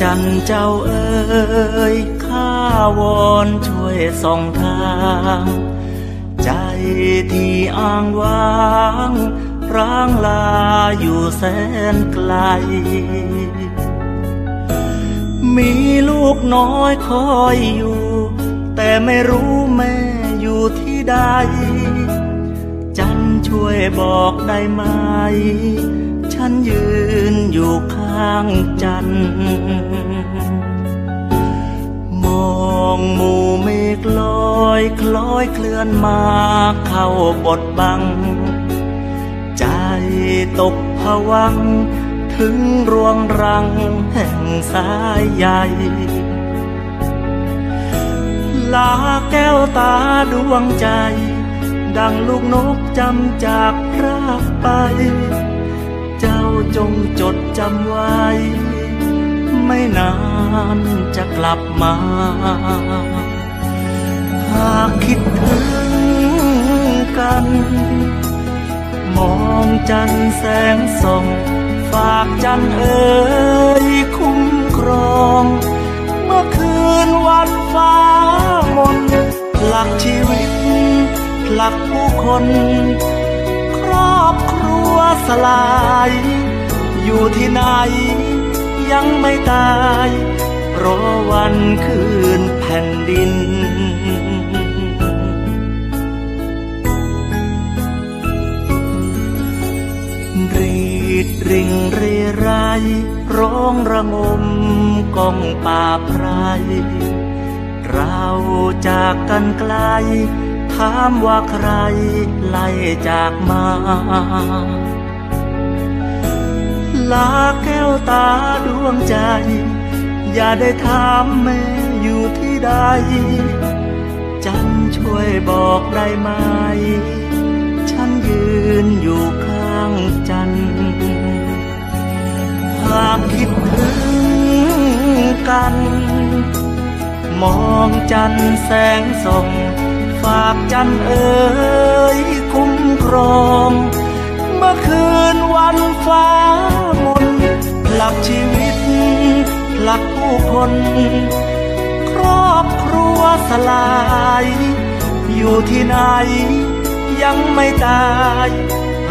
จันเจ้าเอ๋ยข้าวอนช่วยส่องทางใจที่อ้างว้างร้างลาอยู่แสนไกล มีลูกน้อยคอยอยู่ แต่ไม่รู้แม่อยู่ที่ใดจันช่วยบอกได้ไหมฉันยืนอยู่างจันทร์มองหมู่เมฆลอยคล้อยเคลื่อนมาเข้าบดบัง ใจตกผวังถึงรวงรังแห่งสายใหญ่ลาแก้วตาดวงใจดังลูกนกจำจากพระไปจงจดจำไว้ ไม่นานจะกลับมา หากคิดถึงกัน มองจันแสงส่องฝากจันเอ๋ยคุ้มครอง เมื่อคืนวันฟ้ามนหลักชีวิตหลักผู้คน ครอบครัวสลายอยู่ที่ไหน ยังไม่ตายรอวันคืนแผ่นดินรีดริงเรไรร้องระงมกองป่าไพร เราจากกันไกล ถามว่าใคร ไล่จากมาลาแก้วตาดวงใจ อย่าได้ถามแม่อยู่ที่ใด จันช่วยบอกได้ไหม ฉันยืนอยู่ข้างจันหากคิดถึงกัน มองจันแสงส่องฝากจันเอ๋ยคุ้มครองเมื่อคืนวันฟ้ามนผลักชีวิตผลักผู้คน ครอบครัวสลาย อยู่ที่ไหน ยังไม่ตาย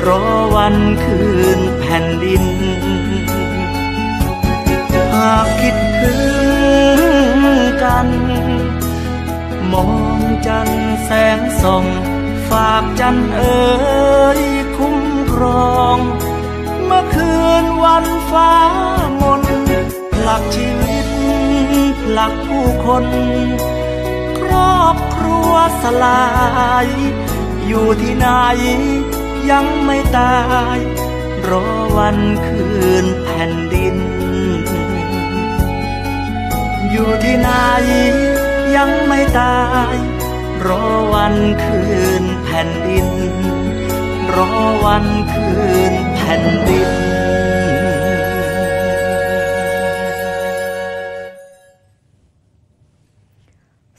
รอวันคืนแผ่นดินหากคิดถึงกัน มองจันแสงส่องฝากจันเอ๋ยคุ้มครองเมื่อคืนวันฟ้ามนผลักชีวิตผลักผู้คน ครอบครัวสลาย อยู่ที่ไหนยังไม่ตาย รอวันคืนแผ่นดิน อยู่ที่ไหนยังไม่ตาย รอวันคืนแผ่นดิน รอวันคืนผ่นดิน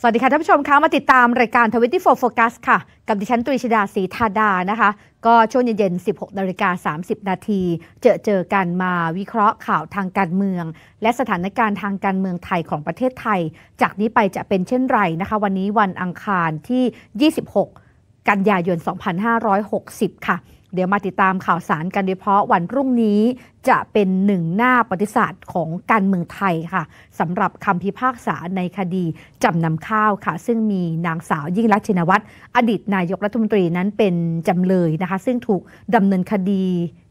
สวัสดีค่ะท่านผู้ชมคะมาติดตาม รายการทวิตที่โฟกัสค่ะ กับดิฉันตุริชดาศรีธาดา นะคะ ก็ช่วงเย็นๆ16นาฬิกา30นาทีเจอเจอกันมาวิเคราะห์ข่าวทางการเมือง และสถานการณ์ทางการเมืองไทยของประเทศไทย จากนี้ไปจะเป็นเช่นไรนะคะ วันนี้วันอังคารที่ 26 กันยายน 2560 ค่ะเดี๋ยวมาติดตามข่าวสารกันโดยเฉพาะวันพรุ่งนี้จะเป็นหนึ่งหน้าประวัติศาสตร์ของการเมืองไทยค่ะสำหรับคำพิพากษาในคดีจำนำข้าวค่ะ ซึ่งมีนางสาวยิ่งรักชินวัตรอดีต นายกรัฐมนตรีนั้นเป็นจำเลยนะคะ ซึ่งถูกดำเนินคดี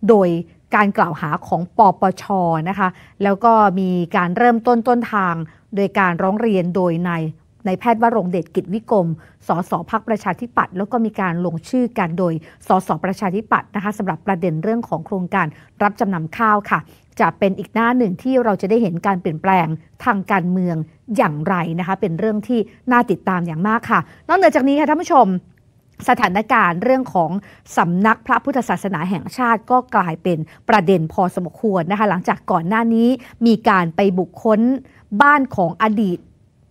โดยการกล่าวหาของปปชนะคะ แล้วก็มีการเริ่มต้นต้นทางโดยการร้องเรียนโดยนายในแพทย์วรงเดชกิจวิกรม สสพักประชาธิปัตย์แล้วก็มีการลงชื่อกันโดย สสประชาธิปัตย์นะคะสำหรับประเด็นเรื่องของโครงการรับจำนำข้าวค่ะจะเป็นอีกหน้าหนึ่งที่เราจะได้เห็นการเปลี่ยนแปลงทางการเมืองอย่างไรนะคะเป็นเรื่องที่น่าติดตามอย่างมากค่ะ นอกเหนือจากนี้ค่ะท่านผู้ชม สถานการณ์เรื่องของสำนักพระพุทธศาสนาแห่งชาติ ก็กลายเป็นประเด็นพอสมควรนะคะหลังจากก่อนหน้านี้มีการไปบุคคลบ้านของอดีต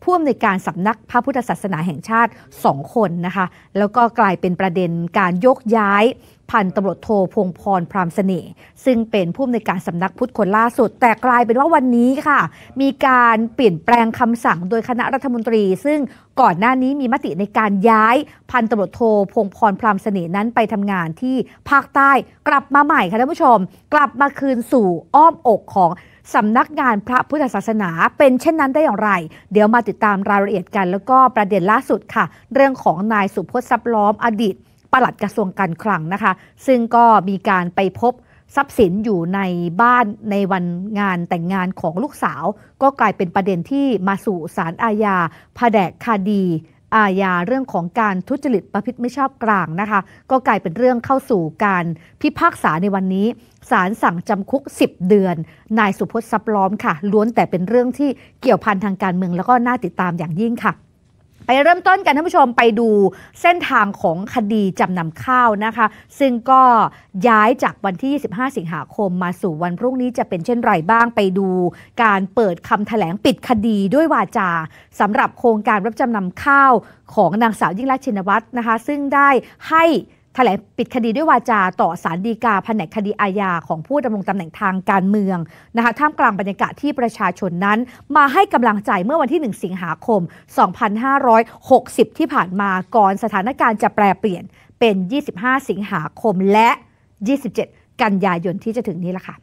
ผู้อำนวยการสำนักพระพุทธศาสนาแห่งชาติสองคนนะคะ แล้วก็กลายเป็นประเด็นการยกย้าย พันตำรวจโทพงพรพรามเสน่ห์ซึ่งเป็นผู้อำนวยการสำนักพุทธคนล่าสุด แต่กลายเป็นว่าวันนี้ค่ะ มีการเปลี่ยนแปลงคำสั่งโดยคณะรัฐมนตรี ซึ่งก่อนหน้านี้มีมติในการย้ายพันตำรวจโทพงพรพรามเสน่ห์นั้นไปทำงานที่ภาคใต้ กลับมาใหม่ค่ะท่านผู้ชม กลับมาคืนสู่อ้อมอกของสำนักงานพระพุทธศาสนา เป็นเช่นนั้นได้อย่างไร เดี๋ยวมาติดตามรายละเอียดกันแล้วก็ประเด็นล่าสุดค่ะ เรื่องของนายสุพจน์ซับล้อมอดีตปลัดกระทรวงการคลังนะคะ ซึ่งก็มีการไปพบทรัพย์สินอยู่ในบ้าน ในวันงานแต่งงานของลูกสาว ก็กลายเป็นประเด็นที่มาสู่ศาลอาญาผดกคดีอาญาเรื่องของการทุจริตประพฤติไม่ชอบกลางนะคะ ก็กลายเป็นเรื่องเข้าสู่การพิพากษาในวันนี้ศาลสั่งจำคุก 10 เดือน นายสุพจน์ซับล้อมค่ะ ล้วนแต่เป็นเรื่องที่เกี่ยวพันทางการเมือง แล้วก็น่าติดตามอย่างยิ่งค่ะไปเริ่มต้นกันท่านผู้ชมไปดูเส้นทางของคดีจำนำข้าวนะคะ ซึ่งก็ย้ายจากวันที่ 25 สิงหาคมมาสู่วันพรุ่งนี้จะเป็นเช่นไรบ้างไปดูการเปิดคำแถลงปิดคดีด้วยวาจาสำหรับโครงการรับจำนำข้าวของนางสาวยิ่งลักษณ์ชินวัตรนะคะ ซึ่งได้ให้ถแถลงปิดคดีด้วยวาจาต่อสารดีกาแผนกคดีอาญาของผู้ดำรงตำแหน่งทางการเมืองนะคะท่ามกลางบรรยากาศที่ประชาชนนั้น มาให้กำลังใจเมื่อวันที่ 1 สิงหาคม 2560 ที่ผ่านมาก่อนสถานการณ์จะแปรเปลี่ยนเป็น 25 สิงหาคม และ 27 กันยายนที่จะถึงนี้ละค่ะ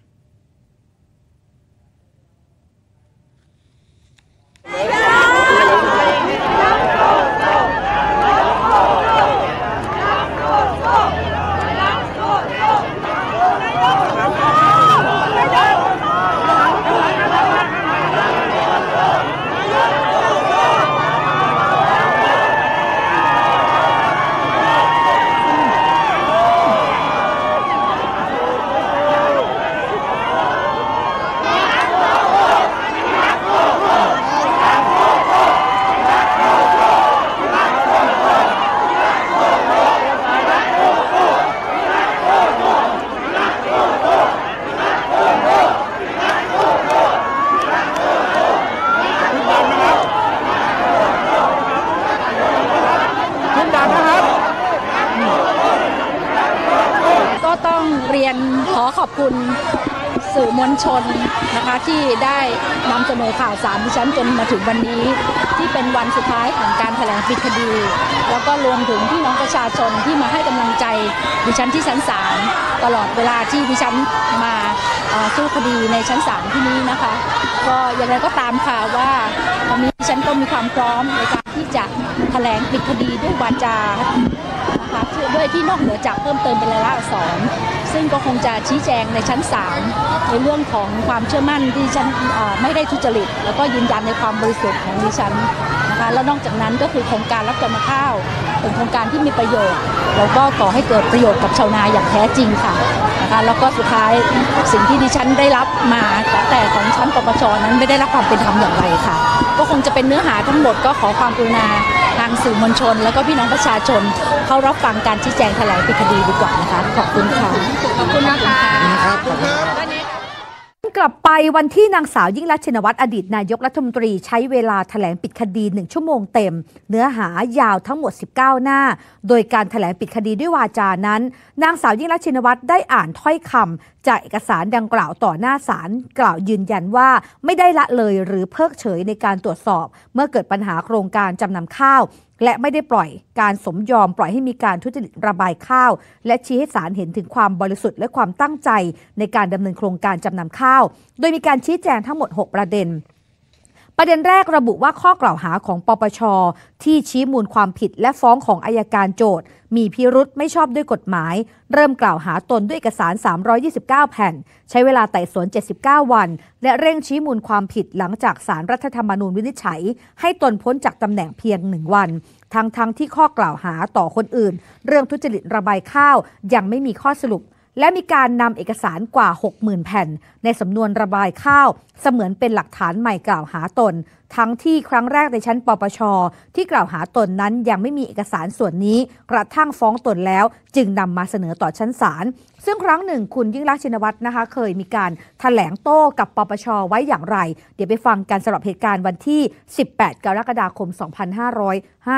นนะคะที่ได้นำเสนอข่าวสารี่ฉันจนมาถึงวันนี้ ที่เป็นวันสุดท้ายของการแถลงปิดคดี แล้วก็รวมถึงพี่น้องประชาชนที่มาให้กำลังใจดิฉันที่ชั้นศาลตลอดเวลาที่ดิฉันมาสู้คดีในชั้นศาลที่นี้นะคะ ก็อย่างไรก็ตามค่ะว่าวันนี้ดิฉันก็มีความพร้อมในการที่จะแถลงปิดคดีด้วยวาจานะคะด้วยที่นอกเหนือจากเพิ่มเติมเป็นรายละอักษรซึ่งก็คงจะชี้แจงในชั้นศาลในเรื่องของความเชื่อมั่นที่ฉันไม่ได้ทุจริตแล้วก็ยืนยันในความบริสุทธิ์ของดิฉันนะคะแล้วนอกจากนั้นก็คือโครงการรับจำนำข้าวเป็นโครงการที่มีประโยชน์ แล้วก็ก่อให้เกิดประโยชน์กับชาวนาอย่างแท้จริงค่ะนะคะแล้วก็สุดท้ายสิ่งที่ดิฉันได้รับมาแต่ของชั้นปปชนั้นไม่ได้รับความเป็นธรรมอย่างไรค่ะ ก็คงจะเป็นเนื้อหาทั้งหมด ก็ขอความกรุณาทางสื่อมวลชน แล้วก็พี่น้องประชาชน เข้ารับฟังการชี้แจงแถลงปิดคดีดีกว่านะคะขอบคุณค่ะขอบคุณนะคะขอบคุณครับกลับไปวันที่นางสาวยิ่งรักชินวัตรอดีต นายกรัฐมนตรี ใช้เวลาถแถลงปิดคดี 1 ชั่วโมงเต็ม เนื้อหายาวทั้งหมด 19 หน้า โดยการถแถลงปิดคดีด้วยวาจานั้น นางสาวยิ่งรักชินวัตรได้อ่านถ้อยคำจากเอกสารดังกล่าวต่อหน้าศาลกล่าวยืนยันว่าไม่ได้ละเลยหรือเพิกเฉยในการตรวจสอบเมื่อเกิดปัญหาโครงการจำนำข้าวและไม่ได้ปล่อยการสมยอม ปล่อยให้มีการทุจริตระบายข้าว และชี้ให้ศาลเห็นถึงความบริสุทธิ์และความตั้งใจในการดำเนินโครงการจำนำข้าว โดยมีการชี้แจงทั้งหมด 6 ประเด็นประเด็นแรกระบุว่าข้อกล่าวหาของปปช ที่ชี้มูลความผิดและฟ้องของอายการโจทมีพิรุษไม่ชอบด้วยกฎหมาย เริ่มกล่าวหาตนด้วยเอกสาร 329 แผ่น ใช้เวลาไต่สวน79 วัน และเร่งชี้มูลความผิดหลังจากสารรัฐธรรมนูญวินิจฉัย ให้ตนพ้นจากตำแหน่งเพียงหนึ่งวัน ทั้งๆทที่ข้อกล่าวหาต่อคนอื่น เรื่องทุจริตระบายข้าวยังไม่มีข้อสรุปและมีการนำเอกสารกว่า 60,000 แผ่น ในสำนวนระบายข้าวเสมือนเป็นหลักฐานใหม่กล่าวหาตน ทั้งที่ครั้งแรกในชั้นปปช ที่กล่าวหาตนนั้นยังไม่มีเอกสารส่วนนี้ กระทั่งฟ้องตนแล้ว จึงนำมาเสนอต่อชั้นศาลซึ่งครั้งหนึ่งคุณยิ่งรักชินวัตรนะคะ เคยมีการถแถลงโต้กับปปช ไว้อย่างไร เดี๋ยวไปฟังกันสำหรับเหตุการณ์วันที่ 18 กรกฎาคม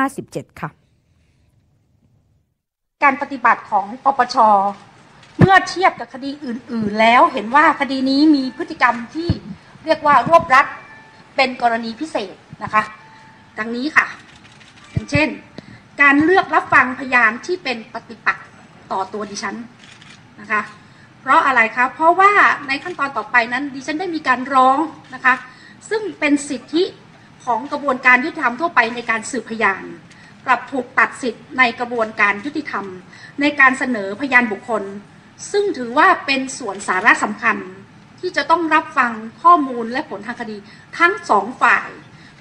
2557ค่ะการปฏิบัติของปปชเมื่อเทียบกับคดีอื่น ๆ แล้วเห็นว่าคดีนี้มีพฤติกรรมที่เรียกว่ารวบรัดเป็นกรณีพิเศษนะคะดังนี้ค่ะอย่างเช่น การเลือกรับฟังพยานที่เป็นปฏิปักษ์ต่อตัวดิฉันนะคะเพราะอะไรคะเพราะว่าในขั้นตอนต่อไปนั้น ดิฉันได้มีการร้องนะคะซึ่งเป็นสิทธิของกระบวนการยุติธรรมทั่วไป ในการสืบพยานกลับถูกตัดสิทธิ์ในกระบวนการยุติธรรม ในการเสนอพยานบุคคลซึ่งถือว่าเป็นส่วนสาระสำคัญที่จะต้องรับฟังข้อมูลและผลทางคดี ทั้งสองฝ่าย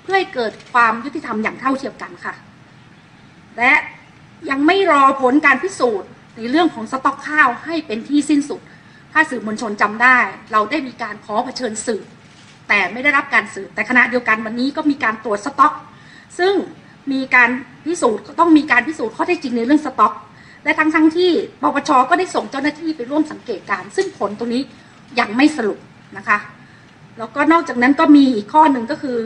เพื่อให้เกิดความยุติธรรมอย่างเท่าเทียมกันค่ะ และยังไม่รอผลการพิสูจน์ในเรื่องของสต็อกข้าวให้เป็นที่สิ้นสุด ถ้าสื่อมวลชนจำได้เราได้มีการขอเผชิญสื่อ แต่ไม่ได้รับการสืบแต่ขณะเดียวกันวันนี้ก็มีการตรวจสต็อก ซึ่งมีการพิสูจน์ต้องมีการพิสูจน์ข้อเท็จจริงในเรื่องสต็อกและทั้งทั้งที่ปปชก็ได้ส่งเจ้าหน้าที่ไปร่วมสังเกตการ ซึ่งผลตรงนี้ยังไม่สรุปนะคะแล้วก็นอกจากนั้นก็มีอีกข้อหนึ่งก็คือ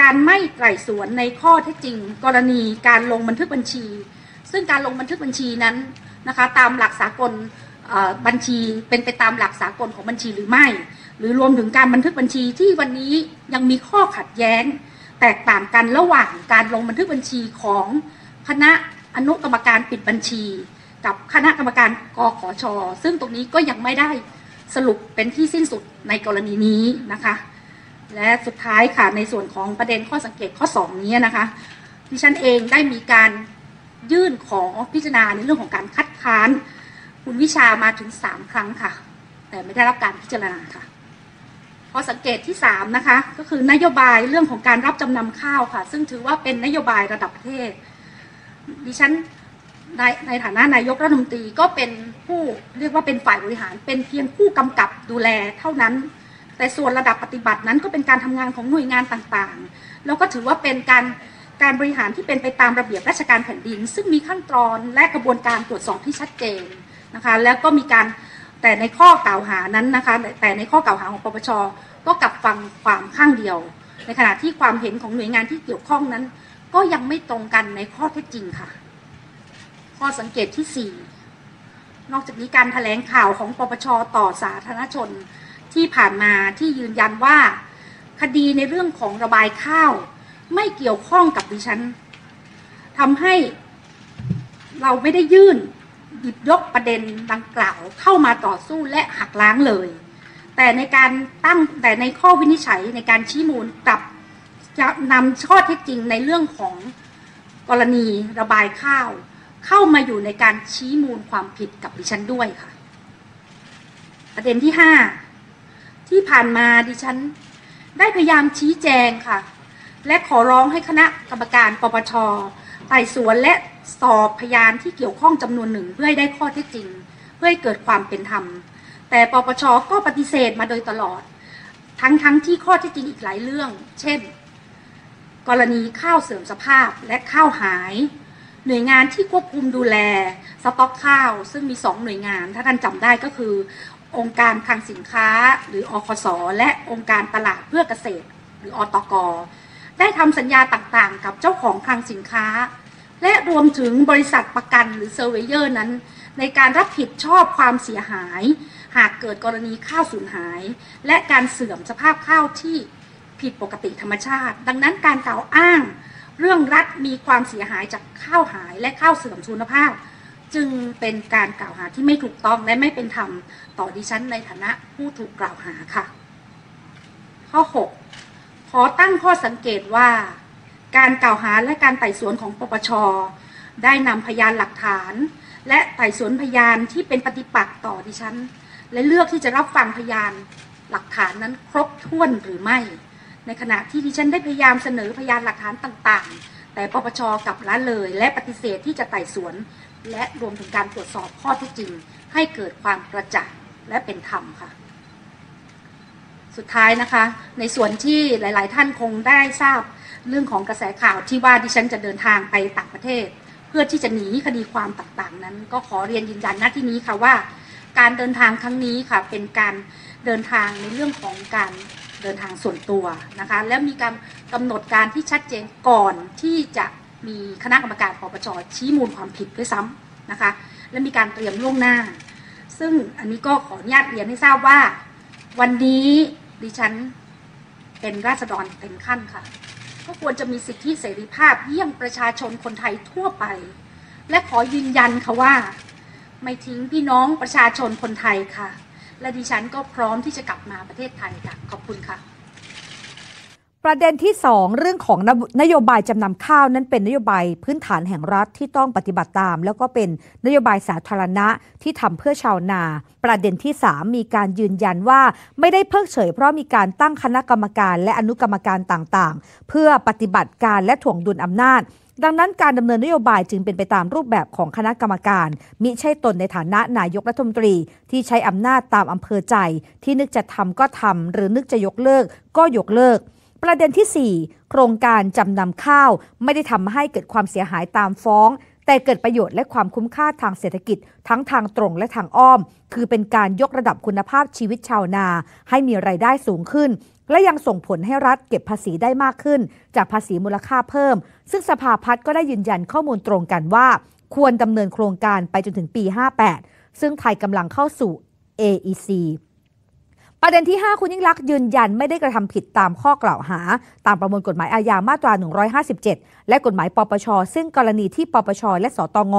การไม่ไตร่สวนในข้อเท็จจริง กรณีการลงบันทึกบัญชี ซึ่งการลงบันทึกบัญชีนั้นนะคะตามหลักสากลบัญชี เป็นไปตามหลักสากลของบัญชีหรือไม่ หรือรวมถึงการบันทึกบัญชีที่วันนี้ยังมีข้อขัดแย้ง แตกต่างกันระหว่างการลงบันทึกบัญชีของคณะอนุกรรมการปิดบัญชีกับคณะกรรมการกขช ซึ่งตรงนี้ก็ยังไม่ได้สรุปเป็นที่สิ้นสุดในกรณีนี้นะคะ และสุดท้ายค่ะ ในส่วนของประเด็นข้อสังเกตข้อ 2 นี้นะคะ ดิฉันเองได้มีการยื่นขอพิจารณาในเรื่องของการคัดค้าน คุณวิชามาถึง 3 ครั้งค่ะ แต่ไม่ได้รับการพิจารณาค่ะ ข้อสังเกตที่ 3 นะคะ ก็คือนโยบายเรื่องของการรับจำนำข้าวค่ะ ซึ่งถือว่าเป็นนโยบายระดับประเทศดิฉันในในฐานะนายกรัฐมนตรีก็เป็นผู้เรียกว่าเป็นฝ่ายบริหารเป็นเพียงผู้กำกับดูแลเท่านั้น แต่ส่วนระดับปฏิบัตินั้นก็เป็นการทำงานของหน่วยงานต่างๆแล้วก็ถือว่าเป็นการการบริหารที่เป็นไปตามระเบียบราชการแผ่นดิน ซึ่งมีขั้นตอนและกระบวนการตรวจสอบที่ชัดเจนนะคะแล้วก็มีการแต่ในข้อกล่าวหานั้นนะคะ แต่ในข้อกล่าวหาของปปชก็กลับฟังความข้างเดียว ในขณะที่ความเห็นของหน่วยงานที่เกี่ยวข้องนั้น ก็ยังไม่ตรงกันในข้อเท็จจริงค่ะข้อสังเกตที่ 4 นอกจากนี้การถแถลงข่าวของปปชต่อสาธารณชนที่ผ่านมาที่ยืนยันว่าคดีในเรื่องของระบายข้าว ไม่เกี่ยวข้องกับดิฉันทำให้เราไม่ได้ยื่นหยิบยกประเด็นดังกล่าวเข้ามาต่อสู้และหักล้างเลย แต่ในการตั้งแต่ในข้อวินิจฉัยในการชี้มูลกลับจะนำข้อเท็จจริงในเรื่องของกรณีระบายข้าวเข้ามาอยู่ในการชี้มูลความผิดกับดิฉันด้วยค่ะ ประเด็นที่ห้าที่ผ่านมาดิฉันได้พยายามชี้แจงค่ะ และขอร้องให้คณะกรรมการ ปปชไต่สวนและสอบพยานที่เกี่ยวข้องจำนวนหนึ่งเพื่อให้ได้ข้อเท็จจริง เพื่อให้เกิดความเป็นธรรม แต่ปปชก็ปฏิเสธมาโดยตลอด ทั้งๆทที่ข้อเท็จจริงอีกหลายเรื่อง เช่น กรณีข้าวเสื่อมสภาพและข้าวหายหน่วยงานที่ควบคุมดูแลสต็อกข้าว ซึ่งมี 2 หน่วยงานถ้าท่านจำได้ก็คือ องค์การคลังสินค้า หรืออคสและองค์การตลาดเพื่อเกษตร หรืออตก ได้ทำสัญญาต่างๆ กับเจ้าของคลังสินค้า และรวมถึงบริษัทประกันหรือเซอร์เวเยอร์นั้น ในการรับผิดชอบความเสียหาย หากเกิดกรณีข้าวสูญหาย และการเสื่อมสภาพข้าวที่ผิดปกติธรรมชาติ ดังนั้นการกล่าวอ้างเรื่องรัฐมีความเสียหายจากข้าวหายและข้าวเสื่อมคุณภาพ จึงเป็นการกล่าวหาที่ไม่ถูกต้องและไม่เป็นธรรมต่อดิฉันในฐานะผู้ถูกกล่าวหาค่ะ ข้อ6ขอตั้งข้อสังเกตว่า การกล่าวหาและการไต่สวนของปปชได้นำพยานหลักฐาน และไต่สวนพยานที่เป็นปฏิปักษ์ต่อดิฉันและเลือกที่จะรับฟังพยานหลักฐานนั้นครบถ้วนหรือไม่ในขณะที่ดิฉันได้พยายามเสนอพยานหลักฐานต่างๆ แต่ปปชกลับละเลย และปฏิเสธที่จะไต่สวน และรวมถึงการตรวจสอบข้อเท็จจริง ให้เกิดความกระจ่างและเป็นธรรมค่ะสุดท้ายนะคะ ในส่วนที่หลายๆท่านคงได้ทราบเรื่องของกระแสข่าวที่ว่าดิฉันจะเดินทางไปต่างประเทศ เพื่อที่จะหนีคดีความต่างๆ นั้นก็ขอเรียนยืนยันหน้าที่นี้ค่ะว่า การเดินทางครั้งนี้ค่ะ เป็นการเดินทางในเรื่องของการเดินทางส่วนตัวนะคะและมีการกำหนดการที่ชัดเจนก่อนที่จะมีคณะกรรมการปปชชี้มูลความผิดด้วยซ้ำนะคะ และมีการเตรียมล่วงหน้า ซึ่งอันนี้ก็ขออนุญาตเรียนให้ทราบว่า วันนี้ดิฉันเป็นราษฎรเต็มขั้นค่ะก็ควรจะมีสิทธิเสรีภาพเยี่ยงประชาชนคนไทยทั่วไป และขอยืนยันค่ะว่า ไม่ทิ้งพี่น้องประชาชนคนไทยค่ะและดิฉันก็พร้อมที่จะกลับมาประเทศไทยค่ะ ขอบคุณค่ะ ประเด็นที่ 2 เรื่องของนโยบายจำนำข้าวนั้นเป็นนโยบาย พื้นฐานแห่งรัฐที่ต้องปฏิบัติตาม แล้วก็เป็นนโยบายสาธารณะที่ทำเพื่อชาวนา ประเด็นที่ 3 มีการยืนยันว่าไม่ได้เพิกเฉยเพราะมีการตั้งคณะกรรมการและอนุกรรมการต่างๆ เพื่อปฏิบัติการและถ่วงดุลอำนาจดังนั้นการดำเนินนโยบายจึงเป็นไปตามรูปแบบของคณะกรรมการ มิใช่ตนในฐานะนายกรัฐมนตรีที่ใช้อำนาจตามอำเภอใจ ที่นึกจะทำก็ทำ หรือนึกจะยกเลิกก็ยกเลิก ประเด็นที่ 4 โครงการจำนำข้าวไม่ได้ทำให้เกิดความเสียหายตามฟ้อง แต่เกิดประโยชน์และความคุ้มค่าทางเศรษฐกิจทั้งทางตรงและทางอ้อม คือเป็นการยกระดับคุณภาพชีวิตชาวนา ให้มีไรายได้สูงขึ้นและยังส่งผลให้รัฐเก็บภาษีได้มากขึ้นจากภาษีมูลค่าเพิ่ม ซึ่งสภาพัฒน์ก็ได้ยืนยันข้อมูลตรงกันว่า ควรดำเนินโครงการไปจนถึงปี 58 ซึ่งไทยกำลังเข้าสู่ AEC ประเด็นที่ 5 คุณยิ่งลักษณ์ยืนยันไม่ได้กระทำผิดตามข้อกล่าวหา ตามประมวลกฎหมายอาญามาตรา 157 และกฎหมาย ปปช ซึ่งกรณีที่ ปปชและสตง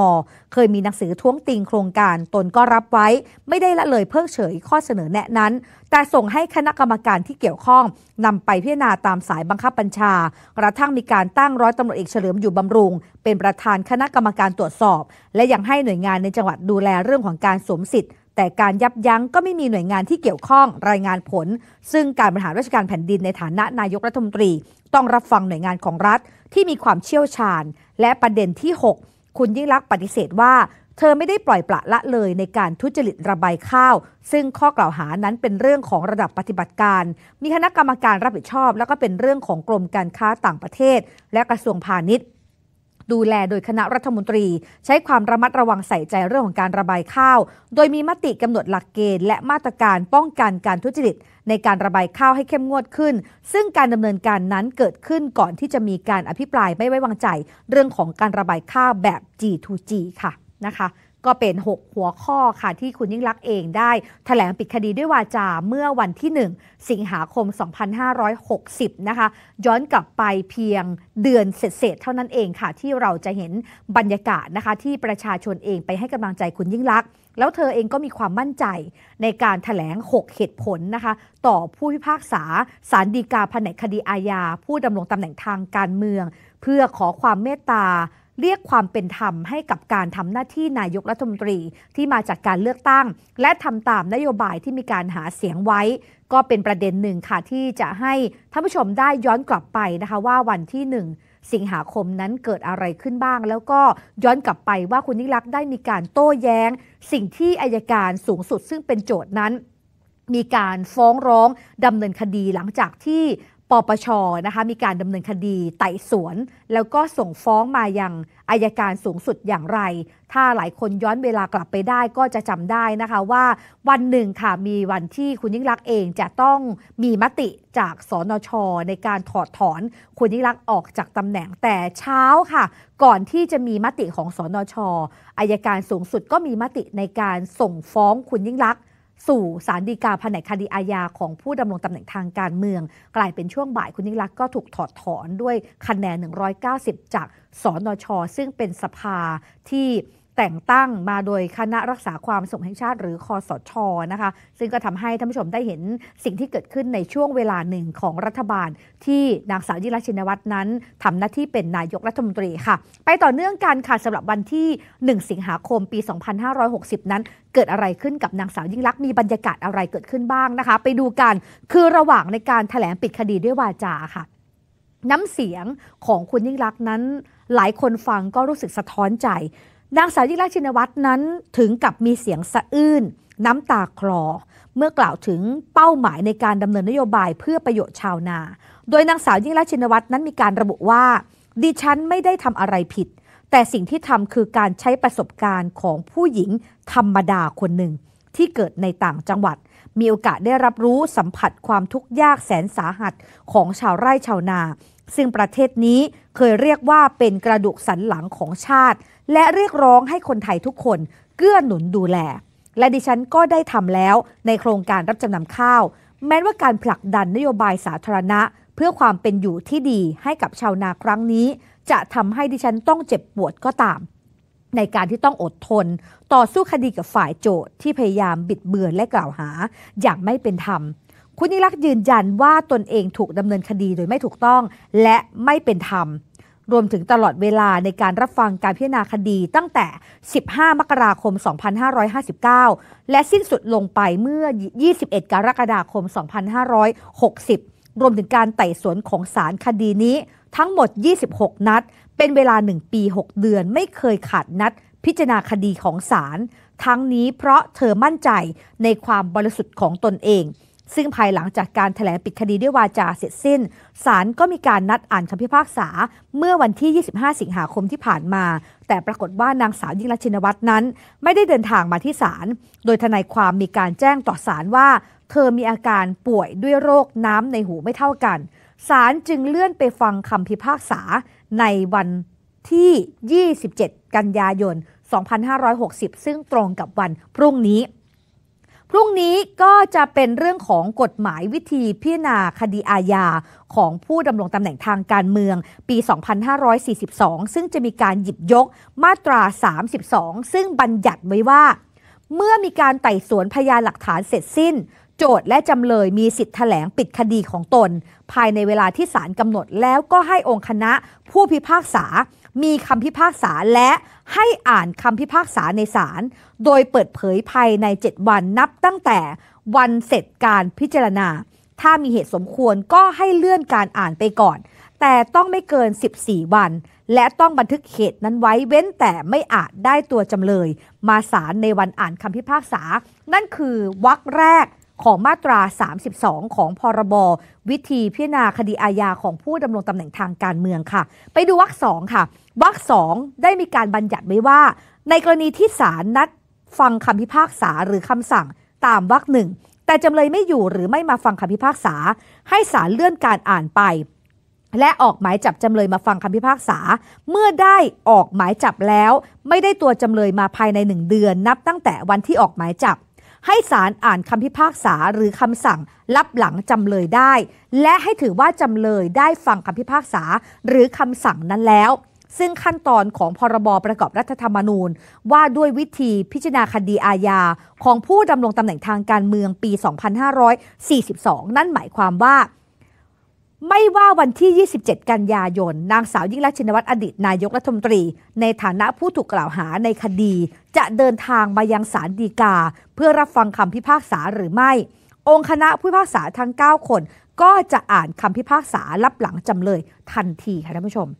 เคยมีหนังสือท้วงติงโครงการตนก็รับไว้ ไม่ได้ละเลยเพิกเฉยข้อเสนอแนะนั้น แต่ส่งให้คณะกรรมการที่เกี่ยวข้องนำไปพิจารณาตามสายบังคับบัญชา กระทั่งมีการตั้งร้อยตำรวจเอกเฉลิมอยู่บำรุง เป็นประธานคณะกรรมการตรวจสอบ และยังให้หน่วยงานในจังหวัดดูแลเรื่องของการสวมสิทธิแต่การยับยั้งก็ไม่มีหน่วยงานที่เกี่ยวข้องรายงานผล ซึ่งการบริหารราชการแผ่นดินในฐานะนายกรัฐมนตรี ต้องรับฟังหน่วยงานของรัฐที่มีความเชี่ยวชาญ และประเด็นที่ 6 คุณยิ่งรักปฏิเสธว่า เธอไม่ได้ปล่อยปละละเลยในการทุจริตระบายข้าว ซึ่งข้อกล่าวหานั้นเป็นเรื่องของระดับปฏิบัติการ มีคณะกรรมการรับผิดชอบ แล้วก็เป็นเรื่องของกรมการค้าต่างประเทศและกระทรวงพาณิชย์ดูแลโดยคณะรัฐมนตรีใช้ความระมัดระวังใส่ใจเรื่องของการระบายข้าว โดยมีมติกำหนดหลักเกณฑ์ และมาตรการป้องกันการทุจริตในการระบายข้าวให้เข้มงวดขึ้น ซึ่งการดำเนินการนั้นเกิดขึ้นก่อนที่จะมีการอภิปรายไม่ไว้วางใจ เรื่องของการระบายข้าวแบบ G2G ค่ะนะคะก็เป็น 6 หัวข้อค่ะที่คุณยิ่งรักเองได้ถแถลงปิดคดีด้วยวาจาเมื่อวันที่ 1 สิงหาคม 2560 นะคะ ย้อนกลับไปเพียงเดือนเศษเท่านั้นเองค่ะ ที่เราจะเห็นบรรยากาศนะคะ ที่ประชาชนเองไปให้กำลังใจคุณยิ่งรักแล้วเธอเองก็มีความมั่นใจในการถแถลง 6 เหตุผลนะคะ ต่อผู้พิพากษาสารดีกาแผนกคดีอาญาผู้ดำรงตำแหน่งทางการเมือง เพื่อขอความเมตตาเรียกความเป็นธรรมให้กับการทำหน้าที่นายกรัฐมนตรีที่มาจากการเลือกตั้ง และทำตามนโยบายที่มีการหาเสียงไว้ ก็เป็นประเด็นหนึ่งค่ะ ที่จะให้ท่านผู้ชมได้ย้อนกลับไปนะคะว่าวันที่หนึ่ง สิงหาคมนั้นเกิดอะไรขึ้นบ้าง แล้วก็ย้อนกลับไปว่าคุณนิรักษ์ได้มีการโต้แย้ง สิ่งที่อายการสูงสุดซึ่งเป็นโจทย์นั้น มีการฟ้องร้องดำเนินคดีหลังจากที่ปปชนะคะมีการดำเนินคดีไต่สวน แล้วก็ส่งฟ้องมาอย่างอายการสูงสุดอย่างไร ถ้าหลายคนย้อนเวลากลับไปได้ก็จะจำได้นะคะว่าวันหนึ่งค่ะมีวันที่คุณยิ่งรักเองจะต้องมีมติจากสนชในการถอดถอนคุณยิ่งรักออกจากตำแหน่งแต่เช้าค่ะก่อนที่จะมีมติของสนชอายการสูงสุดก็มีมติในการส่งฟ้องคุณยิ่งรักสู่ศาลฎีกาแผนกคดีอาญาของผู้ดำรงตำแหน่งทางการเมือง กลายเป็นช่วงบ่าย คุณยิ่งักษ์ก็ถูกถอดถอนด้วยคะแนน 190 จาก สนช ซึ่งเป็นสภาที่แต่งตั้งมาโดยคณะรักษาความสงบแห่งชาติ หรือคอสชนะคะซึ่งก็ทำให้ท่านผู้ชมได้เห็นสิ่งที่เกิดขึ้นในช่วงเวลาหนึ่งของรัฐบาล ที่นางสาวยิ่งรักชินวัตรนั้น ทำหน้าที่เป็นนายกรัฐมนตรีค่ะไปต่อเนื่องกันค่ะสำหรับวันที่ 1 สิงหาคมปี 2560 นั้น เกิดอะไรขึ้นกับนางสาวยิ่งรักมีบรรยากาศอะไรเกิดขึ้นบ้างนะคะ ไปดูกันคือระหว่างในการถแถลงปิดคดีด้วยวาจาค่ะน้ำเสียงของคุณยิ่งรักนั้นหลายคนฟังก็รู้สึกสะท้อนใจนางสาวยิ่งรักชินวัตรนั้นถึงกับมีเสียงสะอื้นน้ำตาคลอ เมื่อกล่าวถึงเป้าหมายในการดำเนินนโยบายเพื่อประโยชน์ชาวนา โดยนางสาวยิ่งรักชินวัตรนั้น มีการระบุว่า ดิฉันไม่ได้ทำอะไรผิด แต่สิ่งที่ทำคือการใช้ประสบการณ์ของผู้หญิงธรรมดาคนหนึ่งที่เกิดในต่างจังหวัดมีโอกาสได้รับรู้สัมผัสความทุกข์ยากแสนสาหัสของชาวไร่ชาวนา ซึ่งประเทศนี้เคยเรียกว่าเป็นกระดูกสันหลังของชาติและเรียกร้องให้คนไทยทุกคน เกื้อหนุนดูแล และดิฉันก็ได้ทำแล้วในโครงการรับจำนำข้าว แม้ว่าการผลักดันนโยบายสาธารณะ เพื่อความเป็นอยู่ที่ดีให้กับชาวนาครั้งนี้ จะทำให้ดิฉันต้องเจ็บปวดก็ตาม ในการที่ต้องอดทน ต่อสู้คดีกับฝ่ายโจทย์ที่พยายามบิดเบือนและกล่าวหา อย่างไม่เป็นธรรม คุณนิรักษ์ยืนยันว่าตนเองถูกดำเนินคดีโดยไม่ถูกต้องและไม่เป็นธรรมรวมถึงตลอดเวลาในการรับฟังการพิจารณาคดีตั้งแต่ 15 มกราคม 2559 และสิ้นสุดลงไปเมื่อ 21 กรกฎาคม 2560 รวมถึงการไต่สวนของศาลคดีนี้ทั้งหมด 26 นัด เป็นเวลา 1 ปี 6 เดือนไม่เคยขาดนัดพิจารณาคดีของศาลทั้งนี้เพราะเธอมั่นใจในความบริสุทธิ์ของตนเองซึ่งภายหลังจากการถแถลงปิดคดีด้วยวาจาเสร็จสิ้น ศาลก็มีการนัดอ่านคำพิพากษา เมื่อวันที่ 25 สิงหาคมที่ผ่านมา แต่ปรากฏว่านางสาวยิ่งรัชชินวัตรนั้น ไม่ได้เดินทางมาที่ศาล โดยทนายความมีการแจ้งต่อศาลว่า เธอมีอาการป่วยด้วยโรคน้ำในหูไม่เท่ากัน ศาลจึงเลื่อนไปฟังคำพิพากษาในวันที่ 27 กันยายน 2560 ซึ่งตรงกับวันพรุ่งนี้พรุ่งนี้ก็จะเป็นเรื่องของกฎหมายวิธีพิจารณาคดีอาญาของผู้ดำรงตำแหน่งทางการเมือง ปี 2542 ซึ่งจะมีการหยิบยกมาตรา 32 ซึ่งบัญญัติไว้ว่า เมื่อมีการไต่สวนพยานหลักฐานเสร็จสิ้น โจทและจำเลยมีสิทธิแถลงปิดคดีของตน ภายในเวลาที่ศาลกำหนดแล้วก็ให้องค์คณะผู้พิพากษามีคำพิพากษาและให้อ่านคำพิพากษาในศาลโดยเปิดเผยภายใน 7 วันนับตั้งแต่วันเสร็จการพิจารณา ถ้ามีเหตุสมควรก็ให้เลื่อนการอ่านไปก่อน แต่ต้องไม่เกิน 14 วัน และต้องบันทึกเหตุนั้นไว้เว้นแต่ไม่อาจได้ตัวจำเลย มาศาลในวันอ่านคำพิพากษา นั่นคือวรรคแรกของมาตรา 32 ของพรบวิธีพิจารณาคดีอาญาของผู้ดำรงตำแหน่งทางการเมืองค่ะ ไปดูวรรคสองค่ะวรรคสองได้มีการบัญญัติไว้ว่า ในกรณีที่ศาลนัดฟังคำพิพากษาหรือคำสั่งตามวรรคหนึ่งแต่จำเลยไม่อยู่หรือไม่มาฟังคำพิพากษา ให้ศาลเลื่อนการอ่านไป และออกหมายจับจำเลยมาฟังคำพิพากษา เมื่อได้ออกหมายจับแล้ว ไม่ได้ตัวจำเลยมาภายในหนึ่งเดือน นับตั้งแต่วันที่ออกหมายจับ ให้ศาลอ่านคำพิพากษาหรือคำสั่งรับหลังจำเลยได้ และให้ถือว่าจำเลยได้ฟังคำพิพากษาหรือคำสั่งนั้นแล้วซึ่งขั้นตอนของพรบรประกอบรัฐธรรมนูญ ว่าด้วยวิธีพิจารณาคดีอาญาของผู้ดำรงตำแหน่งทางการเมืองปี 2542 นั่นหมายความว่า ไม่ว่าวันที่ 27 กันยายนนางสาวยิ่งรักชินวัตรอดีตนายกรัฐมนตรี ในฐานะผู้ถูกกล่าวหาในคดี จะเดินทางมายังศาลฎีกา เพื่อรับฟังคำพิพากษาหรือไม่ องค์คณะผู้พิพากษาทั้ง9 คน ก็จะอ่านคำพิพากษารับหลังจำเลยทันทีค่ะท่านผู้ชม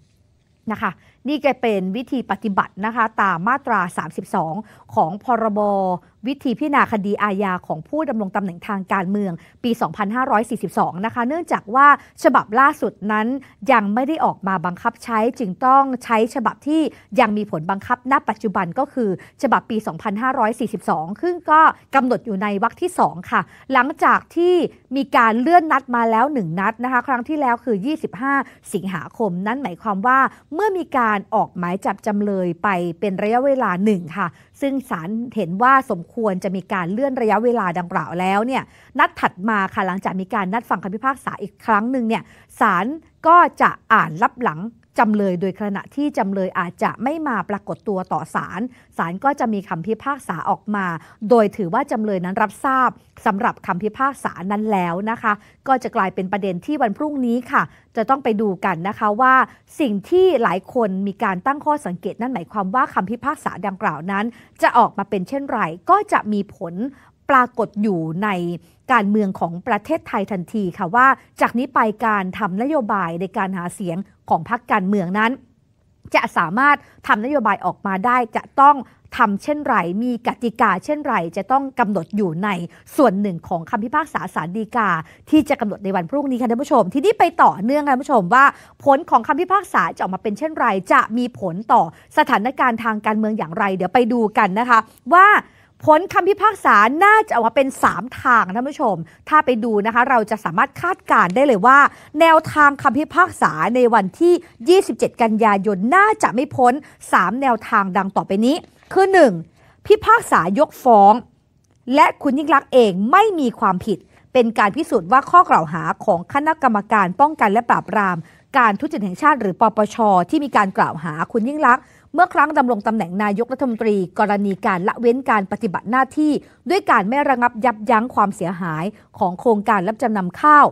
นะคะนี่ก็เป็นวิธีปฏิบัตินะคะตามมาตรา 32 ของพรบ วิธีพิจารณาคดีอาญาของผู้ดำรงตำแหน่งทางการเมืองปี 2542นะคะเนื่องจากว่าฉบับล่าสุดนั้นยังไม่ได้ออกมาบังคับใช้ จึงต้องใช้ฉบับที่ยังมีผลบังคับณปัจจุบันก็คือ ฉบับปี 2542ซึ่งก็กำหนดอยู่ในวรรคที่ 2 ค่ะ หลังจากที่มีการเลื่อนนัดมาแล้ว 1 นัดนะคะครั้งที่แล้วคือ 25 สิงหาคม นั้นหมายความว่าเมื่อมีการการออกหมายจับจำเลยไปเป็นระยะเวลาหนึ่งค่ะ ซึ่งศาลเห็นว่าสมควรจะมีการเลื่อนระยะเวลาดังกล่าวแล้วเนี่ยนัดถัดมาค่ะหลังจากมีการนัดฟังคำพิพากษาอีกครั้งหนึ่งเนี่ยศาลก็จะอ่านรับหลังจำเลยโดยขณะที่จำเลยอาจจะไม่มาปรากฏตัวต่อศาลศาลก็จะมีคำพิพากษาออกมา โดยถือว่าจำเลยนั้นรับทราบสำหรับคำพิพากษานั้นแล้วนะคะ ก็จะกลายเป็นประเด็นที่วันพรุ่งนี้ค่ะ จะต้องไปดูกันนะคะว่า สิ่งที่หลายคนมีการตั้งข้อสังเกตนั่นหมายความว่าคำพิพากษาดังกล่าวนั้น จะออกมาเป็นเช่นไรก็จะมีผลปรากฏอยู่ในการเมืองของประเทศไทยทันทีค่ะว่า จากนี้ไปการทำนโยบายในการหาเสียงของพรรคการเมืองนั้น จะสามารถทำนโยบายออกมาได้จะต้องทำเช่นไร มีกติกา เช่นไร จะต้องกำหนดอยู่ในส่วนหนึ่งของคำพิพากษาสารดีกา ที่จะกำหนดในวันพรุ่งนี้ค่ะท่านผู้ชมทีนี้ไปต่อเนื่องค่ะท่านผู้ชมว่า ผลของคำพิพากษาจะออกมาเป็นเช่นไร จะมีผลต่อสถานการณ์ทางการเมืองอย่างไร เดี๋ยวไปดูกันนะคะ ว่าผลคำพิพากษา น่าจะออกมาเป็น 3 ทางท่านผู้ชม ถ้าไปดูนะคะ เราจะสามารถคาดการได้เลยว่า แนวทางคำพิพากษาในวันที่ 27 กันยายน น่าจะไม่พ้น 3 แนวทางดังต่อไปนี้ คือ 1. พิพากษายกฟ้อง และคุณยิ่งรักเองไม่มีความผิด เป็นการพิสูจน์ว่าข้อกล่าวหาของคณะกรรมการป้องกันและปราบปรามการทุจริตแห่งชาติหรือปปชที่มีการกล่าวหาคุณยิ่งลักษณ์เมื่อครั้งดำรงตำแหน่งนายกรัฐมนตรีกรณีการละเว้นการปฏิบัติหน้าที่ ด้วยการไม่ระงับยับยั้งความเสียหายของโครงการรับจำนำข้าว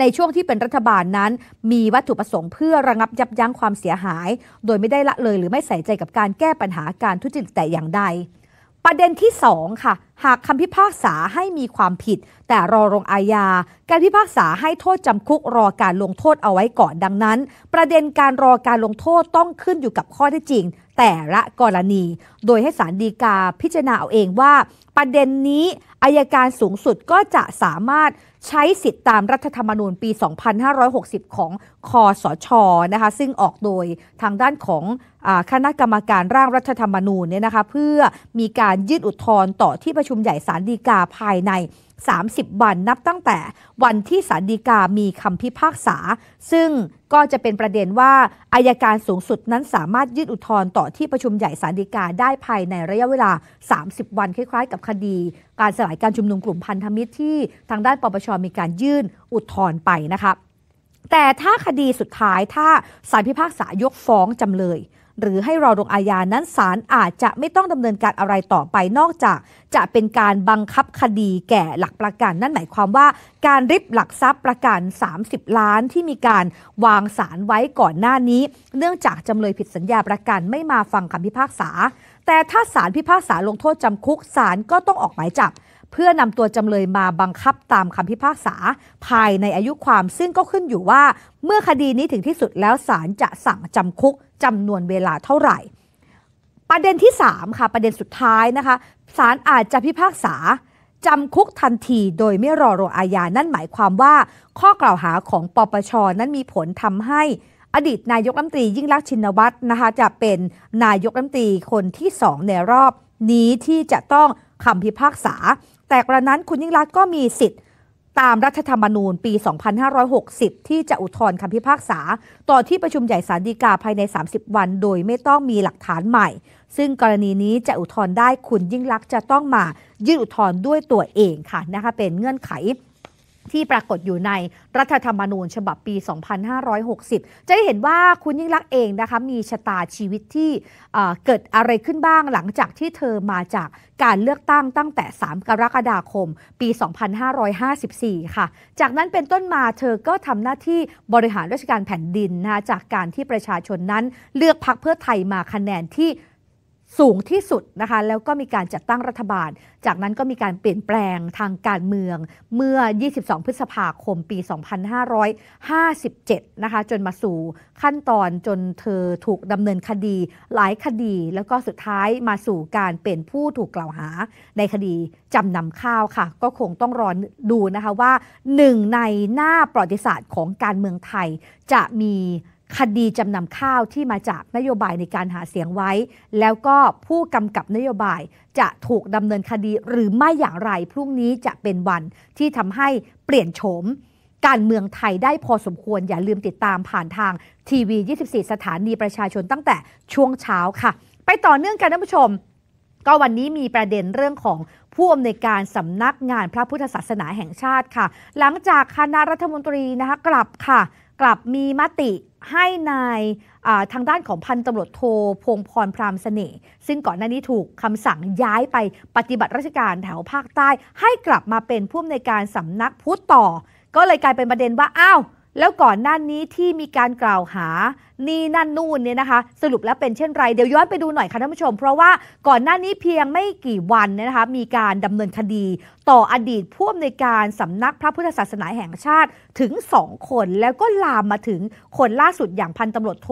ในช่วงที่เป็นรัฐบาลนั้น มีวัตถุประสงค์เพื่อระงับยับยั้งความเสียหาย โดยไม่ได้ละเลยหรือไม่ใส่ใจกับการแก้ปัญหาการทุจริตแต่อย่างใดประเด็นที่ 2 ค่ะ หากคำพิพากษาให้มีความผิด แต่รอลงอาญา การพิพากษาให้โทษจำคุก รอการลงโทษเอาไว้ก่อนดังนั้น ประเด็นการรอการลงโทษต้องขึ้นอยู่กับข้อที่จริง แต่ละกรณี โดยให้สารดีกาพิจารณาเอาเองว่า ประเด็นนี้อายการสูงสุดก็จะสามารถใช้สิทธิตามรัฐธรรมนูญปี 2560 ของคอสชนะคะซึ่งออกโดยทางด้านของคณะกรรมการร่างรัฐธรรมนูญเนี่ยนะคะเพื่อมีการยื่นอุทธรณ์ต่อที่ประชุมใหญ่ศาลฎีกาภายใน 30วันนับตั้งแต่วันที่ศาลฎีกามีคำพิพากษา ซึ่งก็จะเป็นประเด็นว่าอายการสูงสุดนั้นสามารถยื่นอุทธรณ์ต่อที่ประชุมใหญ่ศาลฎีกาได้ภายในระยะเวลา 30 วันคล้ายๆ กับคดี การสลายการชุมนุมกลุ่มพันธมิตรที่ ทางด้านปปชมีการยื่นอุทธรณ์ไปนะคะแต่ถ้าคดีสุดท้ายถ้าศาลพิพากษายกฟ้องจำเลยหรือให้รอลงอาญานั้นศาลอาจจะไม่ต้องดำเนินการอะไรต่อไปนอกจากจะเป็นการบังคับคดีแก่หลักประกัน นั่นหมายความว่า การริบหลักทรัพย์ประกัน 30 ล้านที่มีการวางสารไว้ก่อนหน้านี้ เนื่องจากจำเลยผิดสัญญาประกันไม่มาฟังคำพิพากษา แต่ถ้าศาลพิพากษาลงโทษจำคุกศาลก็ต้องออกหมายจับพื่อนำตัวจำเลยมาบังคับตามคำพิพากษาภายในอายุความซึ่งก็ขึ้นอยู่ว่าเมื่อคดีนี้ถึงที่สุดแล้วศาลจะสั่งจำคุกจำนวนเวลาเท่าไหร่ ประเด็นที่ 3 ค่ะประเด็นสุดท้ายนะคะศาลอาจจะพิพากษาจำคุกทันทีโดยไม่รอรออาญา นั่นหมายความว่า ข้อกล่าวหาของปปช นั้นมีผลทำให้อดีตนายกรัฐมนตรียิ่งลักษณ์ชินวัตรนะคะจะเป็นนายกรัฐมนตรีคนที่สองในรอบนี้ที่จะต้องคำพิพากษาแต่กระนั้นคุณยิ่งรักก็มีสิทธิ์ตามรัฐธรรมนูญ ปี 2560 ที่จะอุทธรณ์คำพิพากษา ต่อที่ประชุมใหญ่ศาลฎีกาภายใน 30 วันโดยไม่ต้องมีหลักฐานใหม่ ซึ่งกรณีนี้จะอุทธรณ์ได้คุณยิ่งลักษณ์จะต้องมายื่นอุทธรณ์ด้วยตัวเองค่ะนะคะเป็นเงื่อนไขที่ปรากฏอยู่ในรัฐธรรมนูญ ฉบับปี 2560 จะได้เห็นว่าคุณยิ่งรักเองนะคะมีชะตาชีวิตที่เกิดอะไรขึ้นบ้างหลังจากที่เธอมาจากการเลือกตั้งตั้งแต่ 3 กรกฎาคม ปี 2554 ค่ะ จากนั้นเป็นต้นมาเธอก็ทำหน้าที่บริหารราชการแผ่นดินนะะจากการที่ประชาชนนั้นเลือกพักเพื่อไทยมาคะแนนที่สูงที่สุดนะคะแล้วก็มีการจัดตั้งรัฐบาล จากนั้นก็มีการเปลี่ยนแปลงทางการเมืองเมื่อ 22 พฤษภาคมปี 2557 นะคะจนมาสู่ขั้นตอนจนเธอถูกดำเนินคดีหลายคดีแล้วก็สุดท้ายมาสู่การเป็นผู้ถูกกล่าวหาในคดีจำนำข้าวค่ะ ก็คงต้องรอดูนะคะว่าหนึ่งในหน้าประวัติศาสตร์ของการเมืองไทยจะมีคดีจำนำข้าวที่มาจากนโยบายในการหาเสียงไว้ แล้วก็ผู้กำกับนโยบายจะถูกดำเนินคดีหรือไม่อย่างไร พรุ่งนี้จะเป็นวันที่ทำให้เปลี่ยนโฉมการเมืองไทยได้พอสมควรอย่าลืมติดตามผ่านทางทีวี 24 สถานีประชาชนตั้งแต่ช่วงเช้าค่ะ ไปต่อเนื่องกันท่านผู้ชม ก็วันนี้มีประเด็นเรื่องของผู้อำนวยการสำนักงานพระพุทธศาสนาแห่งชาติค่ะ หลังจากคณะรัฐมนตรีนะคะกลับค่ะ กลับมีมติให้ในายทางด้านของพันตำรวจโทพงพรพรามเสน่ห์ซึ่งก่อนหน้านี้ถูกคำสั่งย้ายไปปฏิบัติราชการแถวภาคใต้ให้กลับมาเป็นผู้อำนวยการสำนักพุทธต่อ ก็เลยกลายเป็นประเด็นว่าอ้าวแล้วก่อนหน้านี้ที่มีการกล่าวหานี่นั่นนู่นเนี่ยนะคะสรุปแล้วเป็นเช่นไร เดี๋ยวย้อนไปดูหน่อยค่ะท่านผู้ชมเพราะว่า ก่อนหน้านี้เพียงไม่กี่วันเนะคะมีการดำเนินคดี ต่ออดีตผู้อำนวยการสำนักพระพุทธศาสนาแห่งชาติถึง2คน แล้วก็ลามมาถึงคนล่าสุดอย่างพันตำรวจโท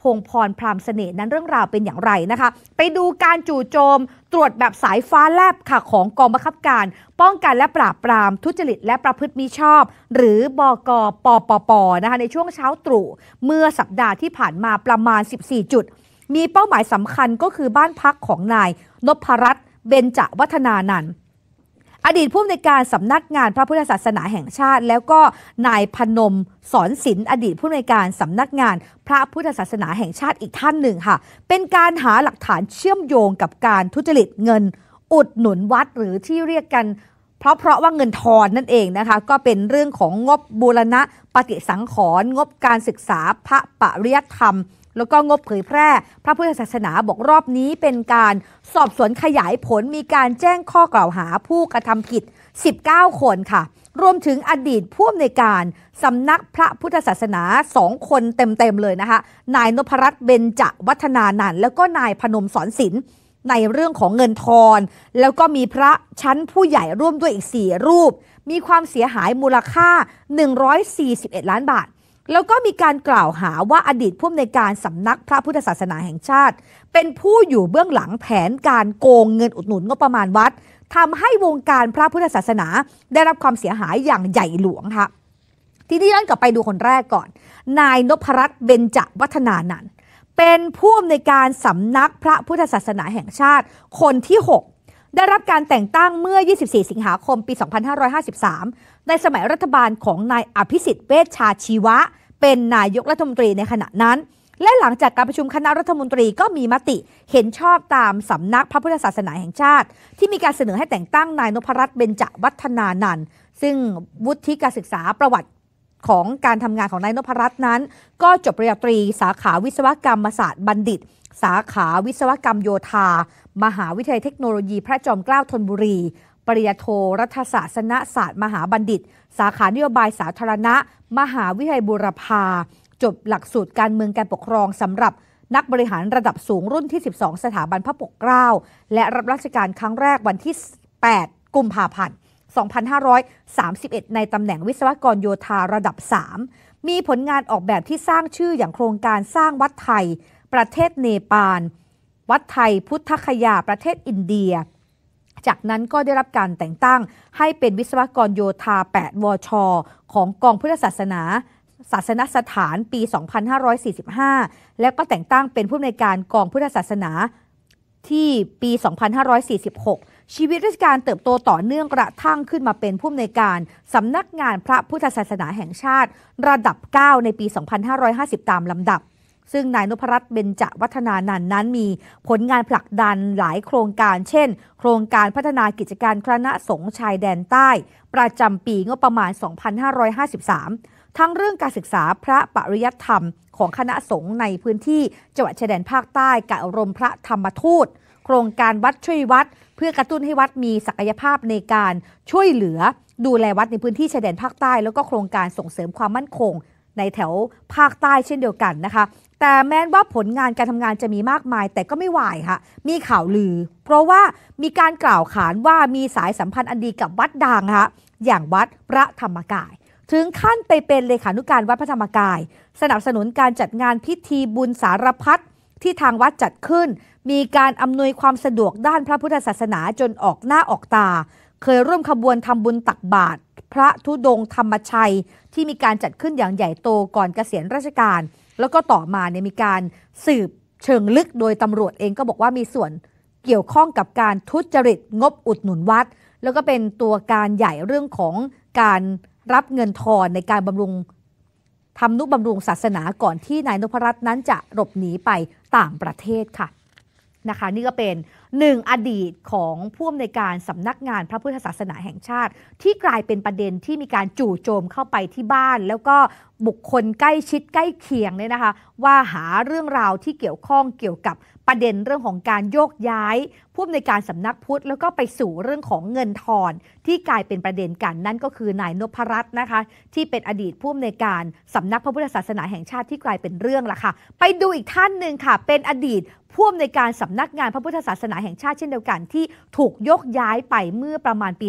พงพร พรามเสน่ห์นั้นเรื่องราวเป็นอย่างไรนะคะ ไปดูการจู่โจมตรวจแบบสายฟ้าแลบค่ะของกองบังคับการ ป้องกันและปราบปราม ทุจริตและประพฤติมิชอบ หรือบอกปปปนะคะในช่วงเช้าตรู่เมื่อสัปดาห์ที่ผ่านมาประมาณ 14 จุด มีเป้าหมายสำคัญก็คือบ้านพักของนายนพรัตน์เบญจวัฒนานันท์อดีตผู้อำนวยการสำนักงานพระพุทธศาสนาแห่งชาติ แล้วก็นายพนมสอนศิลป์อดีตผู้อำนวยการสำนักงานพระพุทธศาสนาแห่งชาติอีกท่านหนึ่งค่ะ เป็นการหาหลักฐานเชื่อมโยงกับการทุจริตเงิน อุดหนุนวัดหรือที่เรียกกันเพราะเพราะว่าเงินทอนนั่นเองนะคะก็เป็นเรื่องของงบบูรณะปฏิสังขรณ์งบการศึกษาพระปริยธรรมแล้วก็งบเผยแพร่ พระพุทธศาสนาบอกรอบนี้เป็นการสอบสวนขยายผลมีการแจ้งข้อกล่าวหาผู้กระทำผิด19 คนค่ะ รวมถึงอดีตผู้อำนวยการสำนักพระพุทธศาสนาสองคนเต็มๆเลยนะคะนายนพรัตน์เบญจวัฒนานันแล้วก็นายพนมสอนศิลป์ในเรื่องของเงินทอนแล้วก็มีพระชั้นผู้ใหญ่ร่วมด้วยอีก 4 รูป มีความเสียหายมูลค่า 141 ล้านบาทแล้วก็มีการกล่าวหาว่าอดีตผู้อำนวยการสำนักพระพุทธศาสนาแห่งชาติ เป็นผู้อยู่เบื้องหลังแผนการโกงเงินอุดหนุนงบประมาณวัดทำให้วงการพระพุทธศาสนา ได้รับความเสียหายอย่างใหญ่หลวงค่ะ ทีนี้ย้อนกลับไปดูคนแรกก่อน นายนพรัตน์เบญจวัฒนานันเป็นผู้อำนวยการสำนักพระพุทธศาสนาแห่งชาติคนที่ 6 ได้รับการแต่งตั้งเมื่อ 24 สิงหาคมปี 2553ในสมัยรัฐบาลของนายอภิสิทธิ์เวชชาชีวะ เป็นนายกรัฐมนตรีในขณะนั้น และหลังจากการประชุมคณะรัฐมนตรีก็มีมติ เห็นชอบตามสำนักพระพุทธศาสนาแห่งชาติ ที่มีการเสนอให้แต่งตั้งนายนพรัตน์เบญจวัฒนานันท์ซึ่งวุฒิการศึกษาประวัติของการทำงานของนายนพรัตน์นั้น ก็จบปริญญาตรี สาขาวิศวกรรมศาสตร์บัณฑิต สาขาวิศวกรรมโยธา มหาวิทยาลัยเทคโนโลยี พระจอมเกล้าธนบุรีปริยโทรัฐศาสนศาสตร์มหาบัณฑิต สาขานโยบายสาธารณะ มหาวิทยาลัยบุรพา จบหลักสูตรการเมืองการปกครองสำหรับนักบริหารระดับสูงรุ่นที่ 12 สถาบันพระปกเกล้าและรับราชการครั้งแรกวันที่ 8กุมภาพันธ์2531 ในตำแหน่งวิศวกรโยธาระดับ 3 มีผลงานออกแบบที่สร้างชื่ออย่างโครงการสร้างวัดไทย ประเทศเนปาลวัดไทย พุทธคยาประเทศอินเดียจากนั้นก็ได้รับการแต่งตั้งให้เป็นวิศวกรโยธา 8 วช ของกองพุทธศาสนา ศาสนสถานปี 2545 และก็แต่งตั้งเป็นผู้อำนวยการกองพุทธศาสนา ที่ปี 2546 ชีวิตราชการเติบโตต่อเนื่องกระทั่งขึ้นมาเป็นผู้อำนวยการสำนักงานพระพุทธศาสนาแห่งชาติระดับ 9 ในปี 2550 ตามลำดับซึ่งนายนพรัตน์เบญจวัฒนานันนั้นมีผลงานผลักดันหลายโครงการ เช่นโครงการพัฒนากิจการคณะสงฆ์ชายแดนใต้ ประจำปีงบประมาณ 2553 ทั้งเรื่องการศึกษาพระปริยัติธรรมของคณะสงฆ์ในพื้นที่จังหวัดชายแดนภาคใต้กับอารมพระธรรมทูต โครงการวัดช่วยวัด เพื่อกระตุ้นให้วัดมีศักยภาพในการช่วยเหลือดูแลวัดในพื้นที่ชายแดนภาคใต้แล้วก็โครงการส่งเสริมความมั่นคง ในแถวภาคใต้เช่นเดียวกันนะคะแต่แม้ว่าผลงานการทำงานจะมีมากมายแต่ก็ไม่ไหวค่ะมีข่าวลือ เพราะว่ามีการกล่าวขานว่ามีสายสัมพันธ์อันดีกับวัดดังค่ะอย่างวัดพระธรรมกาย ถึงขั้นไปเป็นเลขานุการวัดพระธรรมกาย สนับสนุนการจัดงานพิธีบุญสารพัดที่ทางวัดจัดขึ้น มีการอำนวยความสะดวกด้านพระพุทธศาสนาจนออกหน้าออกตา เคยร่วมขบวนทำบุญตักบาตรพระธุดงธรรมชัยที่มีการจัดขึ้นอย่างใหญ่โตก่อนเกษียณราชการแล้วก็ต่อมาเนี่ยมีการสืบเชิงลึกโดยตำรวจเองก็บอกว่ามีส่วนเกี่ยวข้องกับการทุจริต งบอุดหนุนวัด แล้วก็เป็นตัวการใหญ่เรื่องของการรับเงินทอนในการบำรุงทำนุบำรุงศาสนาก่อนที่นายนพรัตน์นั้นจะหลบหนีไปต่างประเทศค่ะนะคะ นี่ก็เป็นหนึ่งอดีตของผู้อำนวยการสำนักงานพระพุทธศาสนาแห่งชาติ ที่กลายเป็นประเด็นที่มีการจู่โจมเข้าไปที่บ้าน แล้วก็บุคคลใกล้ชิดใกล้เคียงเนี่ยนะคะ ว่าหาเรื่องราวที่เกี่ยวข้องเกี่ยวกับประเด็นเรื่องของการโยกย้ายผู้อำนวยการสำนักพุทธแล้วก็ไปสู่เรื่องของเงินทอนที่กลายเป็นประเด็นกันนั่นก็คือนายนพรัตน์นะคะ ที่เป็นอดีตผู้อำนวยการสำนักพระพุทธศาสนาแห่งชาติที่กลายเป็นเรื่องละค่ะไปดูอีกท่านหนึ่งค่ะ เป็นอดีตผู้อำนวยการสำนักงานพระพุทธศาสนาาแห่งชาติเช่นเดียวกันที่ถูกยกย้ายไปเมื่อประมาณปี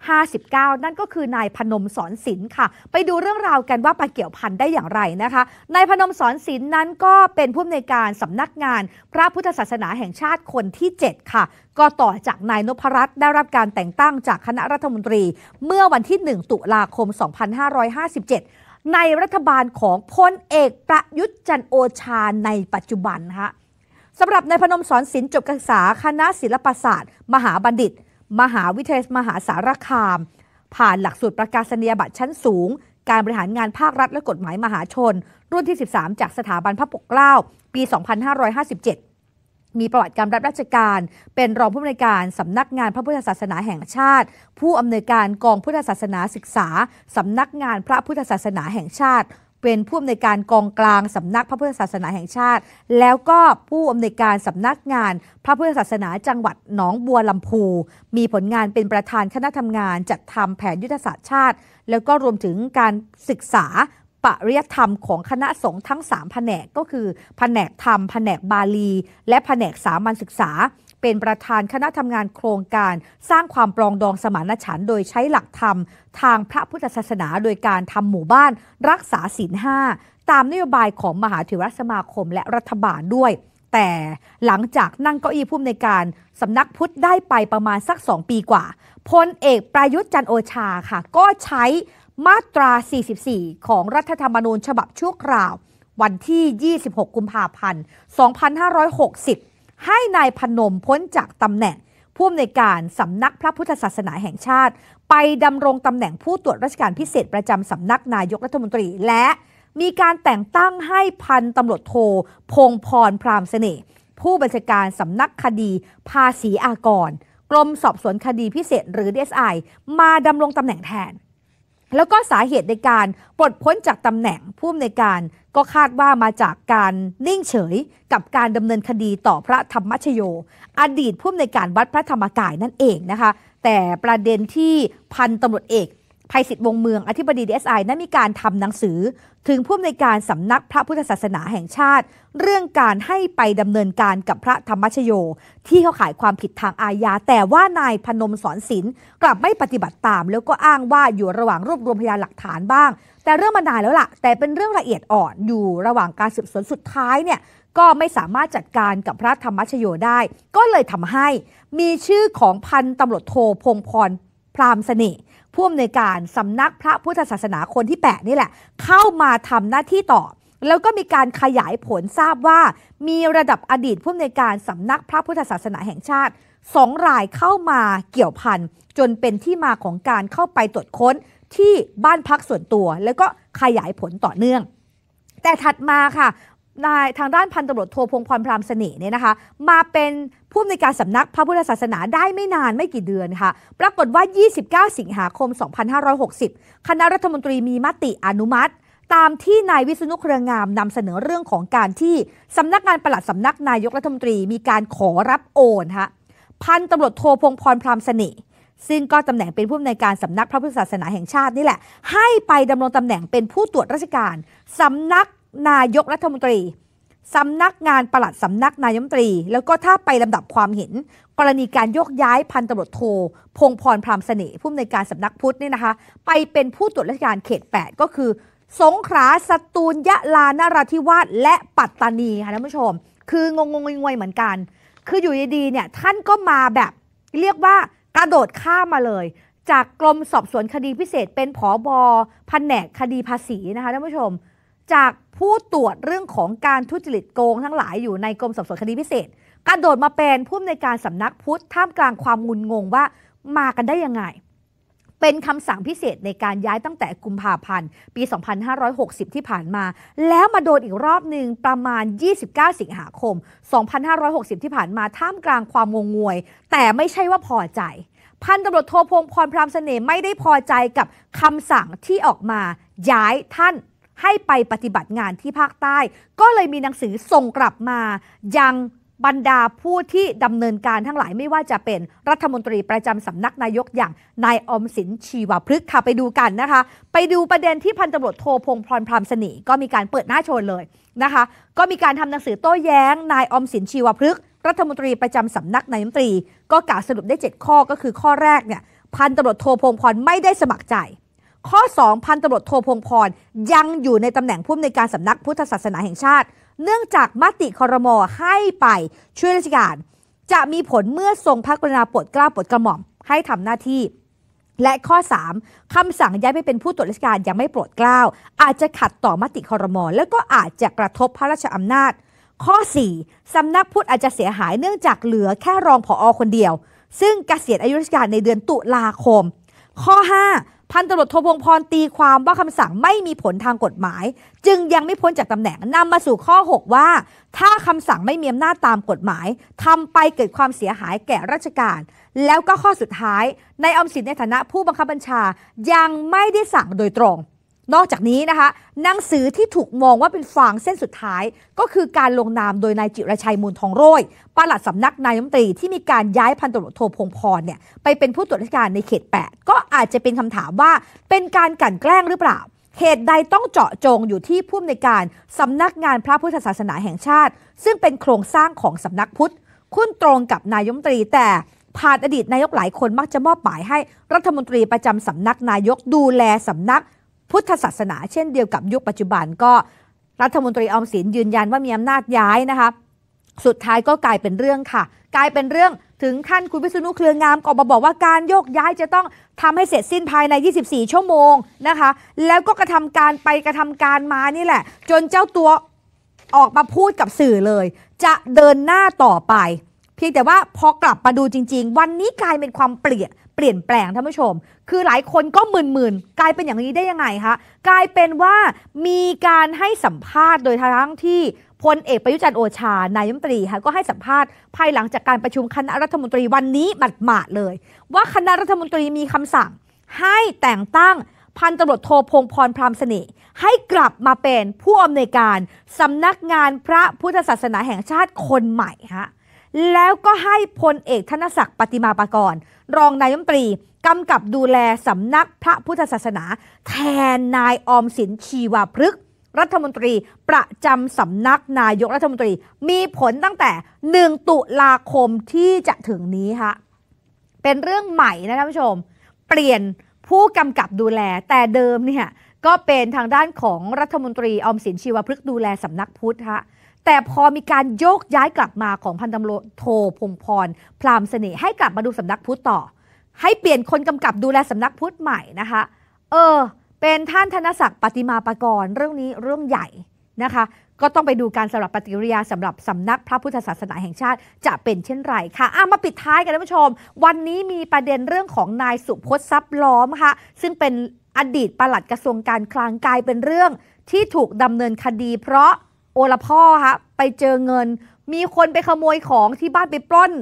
2559 นั่นก็คือนายพนมสอนศิลป์ค่ะ ไปดูเรื่องราวกันว่าไปเกี่ยวพันได้อย่างไรนะคะนายพนมสอนศิลป์นั้นก็เป็นผู้อำนวยการสำนักงานพระพุทธศาสนาแห่งชาติคนที่ 7 ค่ะ ก็ต่อจากนายนพรัตน์ได้รับการแต่งตั้งจากคณะรัฐมนตรีเมื่อวันที่ 1 ตุลาคม 2557 ในรัฐบาลของพลเอกประยุทธ์จันโอชา ในปัจจุบันค่ะสำหรับนายพนมสอนศิลป์จบการศึกษาคณะศิลปศาสตร์ มหาบัณฑิต มหาวิทยาลัยมหาสารคาม ผ่านหลักสูตรประกาศนียบัตรชั้นสูง การบริหารงานภาครัฐและกฎหมายมหาชน รุ่นที่ 13 จากสถาบันพระปกเกล้าปี 2557 มีประวัติการรับราชการเป็นรองผู้อำนวยการสำนักงานพระพุทธศาสนาแห่งชาติ ผู้อำนวยการกองพุทธศาสนาศึกษาสำนักงานพระพุทธศาสนาแห่งชาติเป็นผู้อำนวยการกองกลางสำนักพระพุทธศาสนาแห่งชาติ แล้วก็ผู้อำนวยการสำนักงานพระพุทธศาสนาจังหวัดหนองบัวลำพู มีผลงานเป็นประธานคณะทำงาน จัดทำแผนยุทธศาสตร์ชาติ แล้วก็รวมถึงการศึกษาปริยธรรมของคณะสงฆ์ทั้ง3แผนกก็คือ แผนกธรรมแผนกบาลี และแผนกสามัญศึกษาเป็นประธานคณะทำงานโครงการสร้างความปลองดองสมานฉัน โดยใช้หลักธรรมทางพระพุทธศาสนาโดยการทำหมู่บ้านรักษาศีลห้าตามนโยบายของมหาเถรสมาคมและรัฐบาลด้วย แต่หลังจากนั่งเก้าอี้ผู้อำนวยการสำนักพุทธได้ไปประมาณสักสองปีกว่าพลเอกประยุทธ์จันโอชาค่ะ ก็ใช้มาตรา 44 ของรัฐธรรมนูญฉบับชั่วคราววันที่ 26 กุมภาพันธ์2560ให้นายพนมพ้นจากตำแหน่ง ผู้อำนวยการสำนักพระพุทธศาสนาแห่งชาติ ไปดำรงตำแหน่งผู้ตรวจราชการพิเศษประจำสำนักนายกรัฐมนตรีและมีการแต่งตั้งให้พันตำรวจโท พงพรพรามเสน่ห์ผู้บัญชาการสำนักคดี ภาษีอากร กรมสอบสวนคดีพิเศษ หรือ DSI มาดำรงตำแหน่งแทนแล้วก็สาเหตุในการปลดพ้นจากตำแหน่งผู้อำนวยการก็คาดว่ามาจากการนิ่งเฉยกับการดำเนินคดีต่อพระธรรมชโย อดีตผู้อำนวยการวัดพระธรรมกายนั่นเองนะคะแต่ประเด็นที่พันตำรวจเอกภัยสิทธิ์วงเมืองอธิบดีดีเอสไอนั้นมีการทำหนังสือ ถึงผู้อำนวยการสำนักพระพุทธศาสนาแห่งชาติ เรื่องการให้ไปดำเนินการกับพระธรรมชโย ที่เขาขายความผิดทางอาญาแต่ว่านายพนมสอนศิลกลับไม่ปฏิบัติตาม แล้วก็อ้างว่าอยู่ระหว่างรวบรวมพยานหลักฐานบ้าง แต่เรื่องมานานแล้วล่ะ แต่เป็นเรื่องละเอียดอ่อนอยู่ระหว่างการสืบสวนสุดท้ายเนี่ยก็ไม่สามารถจัดการกับพระธรรมชโยได้ ก็เลยทำให้ มีชื่อของพันตำรวจโทพงพรพรามเสน่ห์ผู้อำนวยการสำนักพระพุทธศาสนาคนที่8นี่แหละ เข้ามาทำหน้าที่ต่อ แล้วก็มีการขยายผลทราบว่า มีระดับอดีตผู้อำนวยการสำนักพระพุทธศาสนาแห่งชาติสองรายเข้ามาเกี่ยวพันจนเป็นที่มาของการเข้าไปตรวจค้นที่บ้านพักส่วนตัว แล้วก็ขยายผลต่อเนื่อง แต่ถัดมาค่ะนายทางด้านพันตำรวจโทพงพรพรามเสน่ห์เนี่ยนะคะมาเป็นผู้อำนวยการสำนักพระพุทธศาสนาได้ไม่นานไม่กี่เดือนค่ะปรากฏว่า 29 สิงหาคม 2560 คณะรัฐมนตรีมีมติอนุมัติ ตามที่นายวิษณุเครืองามนำเสนอเรื่องของการที่สำนักงานปลัดสำนักนายกรัฐมนตรีมีการขอรับโอนฮะพันตำรวจโทพงพรพรามเสน่ห์ซึ่งก็ตำแหน่งเป็นผู้อำนวยการสำนักพระพุทธศาสนาแห่งชาตินี่แหละ ให้ไปดำรงตำแหน่งเป็นผู้ตรวจราชการสำนักนายกรัฐมนตรี สำนักงานประหลัดสำนักนายมตรี แล้วก็ถ้าไปลำดับความเห็น กรณีการยกย้ายพันตำรวจโท พงพรพรามเสน่ห์ผู้อำนวยการสำนักพุทธเนี่ยนะคะไปเป็นผู้ตรวจราชการเขต 8 ก็คือ สงขลาสตูลยะลานราธิวาสและปัตตานีค่ะท่านผู้ชม คืองงงงวยเหมือนกัน คืออยู่ดีเนี่ยท่านก็มาแบบเรียกว่ากระโดดข้ามมาเลย จากกรมสอบสวนคดีพิเศษ เป็นผอบอแผนกคดีภาษีนะคะท่านผู้ชมจากผู้ตรวจเรื่องของการทุจริตโกงทั้งหลายอยู่ในกรมสอบสวนคดีพิเศษกระโดดมาเป็นผู้อำนวยการสำนักพุทธท่ามกลางความงุนงงว่ามากันได้ยังไง เป็นคำสั่งพิเศษในการย้ายตั้งแต่กุมภาพันธ์ ปี 2560 ที่ผ่านมา แล้วมาโดนอีกรอบหนึ่งประมาณ 29 สิงหาคม 2560 ที่ผ่านมาท่ามกลางความงงงวย แต่ไม่ใช่ว่าพอใจ พันตำรวจโทพงพรพรามเสน่ห์ไม่ได้พอใจกับคำสั่งที่ออกมาย้ายท่านให้ไปปฏิบัติงานที่ภาคใต้ ก็เลยมีหนังสือส่งกลับมา ยังบรรดาผู้ที่ดำเนินการทั้งหลายไม่ว่าจะเป็นรัฐมนตรีประจำสำนักนายกอย่างนายอมสินชีวพฤกษ์ค่ะไปดูกันนะคะ ไปดูประเด็นที่พันตำรวจโทพงพรพรามสนีก็มีการเปิดหน้าโชว์เลยนะคะ ก็มีการทำหนังสือโต้แย้งนายอมสินชีวพฤกษ์รัฐมนตรีประจำสำนักนายมนตรี ก็กล่าวสรุปได้ 7 ข้อก็คือข้อแรกเนี่ยพันตำรวจโทพงพรไม่ได้สมัครใจข้อ2พันตำรวจโทพงพร ยังอยู่ในตำแหน่งผู้อำนวยการสำนักพุทธศาสนาแห่งชาติ เนื่องจากมติคอรมอให้ไปช่วยราชการ จะมีผลเมื่อทรงพระกรุณาโปรดเกล้าโปรดกระหม่อม ให้ทำหน้าที่ และข้อ3คำสั่งย้ายไปเป็นผู้ตรวจราชการยังไม่โปรดเกล้าอาจจะขัดต่อมติคอรมอแล้วก็อาจจะกระทบพระราชอำนาจ ข้อ 4 สำนักพุทธอาจจะเสียหายเนื่องจากเหลือแค่รองผออคนเดียว ซึ่งกเกษียณอายุราชการในเดือนตุลาคม ข้อ 5พันตำรวจโทพงพรตีความว่าคำสั่งไม่มีผลทางกฎหมาย จึงยังไม่พ้นจากตำแหน่งนำมาสู่ข้อ 6 ว่า ถ้าคำสั่งไม่มีอำนาจตามกฎหมายทำไปเกิดความเสียหายแก่ราชการ แล้วก็ข้อสุดท้าย ในออมสินในฐานะผู้บังคับบัญชายังไม่ได้สั่งโดยตรงนอกจากนี้นะคะหนังสือที่ถูกมองว่าเป็นฝางเส้นสุดท้าย ก็คือการลงนามโดยนายจิรชัยมูลทองโรยปลัดสำนักนายมนตรีที่มีการย้ายพันตำรวจโทพงพรเนี่ยไปเป็นผู้ตรวจราชการในเขต 8 ก็อาจจะเป็นคำถามว่า เป็นการกลั่นแกล้งหรือเปล่า เหตุใดต้องเจาะจงอยู่ที่ผู้อำนวยการสำนักงานพระพุทธศาสนาแห่งชาติ ซึ่งเป็นโครงสร้างของสำนักพุทธ คุ้นตรงกับนายมตรีแต่ผ่านอดีตนายกหลายคนมักจะมอบหมายให้รัฐมนตรีประจำสำนักนายกดูแลสำนักพุทธศาสนาเช่นเดียวกับยุคปัจจุบันก็รัฐมนตรีออมสินยืนยันว่ามีอำนาจย้ายนะคะสุดท้ายก็กลายเป็นเรื่องค่ะ กลายเป็นเรื่องถึงขั้นคุณวิษณุเครืองามก็มาบอกว่าการโยกย้ายจะต้องทำให้เสร็จสิ้นภายใน 24 ชั่วโมงนะคะแล้วก็กระทำการไปกระทำการมานี่แหละ จนเจ้าตัวออกมาพูดกับสื่อเลย จะเดินหน้าต่อไป เพียงแต่ว่าพอกลับมาดูจริง ๆ วันนี้กลายเป็นความเปลี่ยนเปลี่ยนแปลงท่านผู้ชม คือหลายคนก็หมื่นๆนกลายเป็นอย่างนี้ได้ยังไงคะกลายเป็นว่ามีการให้สัมภาษณ์โดยทั้งที่พลเอกประยุจันโอชา นายมตรีค่ะก็ให้สัมภาษณ์ภายหลังจากการประชุมคณะรัฐมนตรีวันนี้หมาดๆเลย ว่าคณะรัฐมนตรีมีคำสั่ง ให้แต่งตั้งพันตำรวจโทพงพรพรามเสน่ห์ให้กลับมาเป็นผู้อำนวยการสำนักงานพระพุทธศาสนาแห่งชาติคนใหม่ฮะแล้วก็ให้พลเอกธนศักดิ์ปฏิมาปากรรองนายมนตรีกำกับดูแลสำนักพระพุทธศาสนา แทนนายอมสินชีวาพฤกษ์รัฐมนตรีประจำสำนักนายกรัฐมนตรีมีผลตั้งแต่1ตุลาคมที่จะถึงนี้ค่ะเป็นเรื่องใหม่นะท่านผู้ชม เปลี่ยนผู้กำกับดูแลแต่เดิมเนี่ยก็เป็นทางด้านของรัฐมนตรีอมสินชีวพฤกษ์ดูแลสำนักพุทธฮะแต่พอมีการโยกย้ายกลับมาของพันตำรวจโทพงพร พรามเสน่ห์ให้กลับมาดูสำนักพุทธต่อ ให้เปลี่ยนคนกำกับดูแลสำนักพุทธใหม่นะคะ เออ เป็นท่านธนศักดิ์ปฏิมาปกรณ์ เรื่องนี้เรื่องใหญ่นะคะ ก็ต้องไปดูการสำหรับปฏิริยาสำหรับสำนักพระพุทธศาสนาแห่งชาติ จะเป็นเช่นไรค่ะอ่ะมาปิดท้ายกันท่านผู้ชม วันนี้มีประเด็นเรื่องของนายสุพจน์ทรัพย์ล้อมค่ะ ซึ่งเป็นอดีตปลัดกระทรวงการคลังกลายเป็นเรื่องที่ถูกดำเนินคดีเพราะโอละพ่อฮะไปเจอเงินมีคนไปขโมยของที่บ้านไปปล้น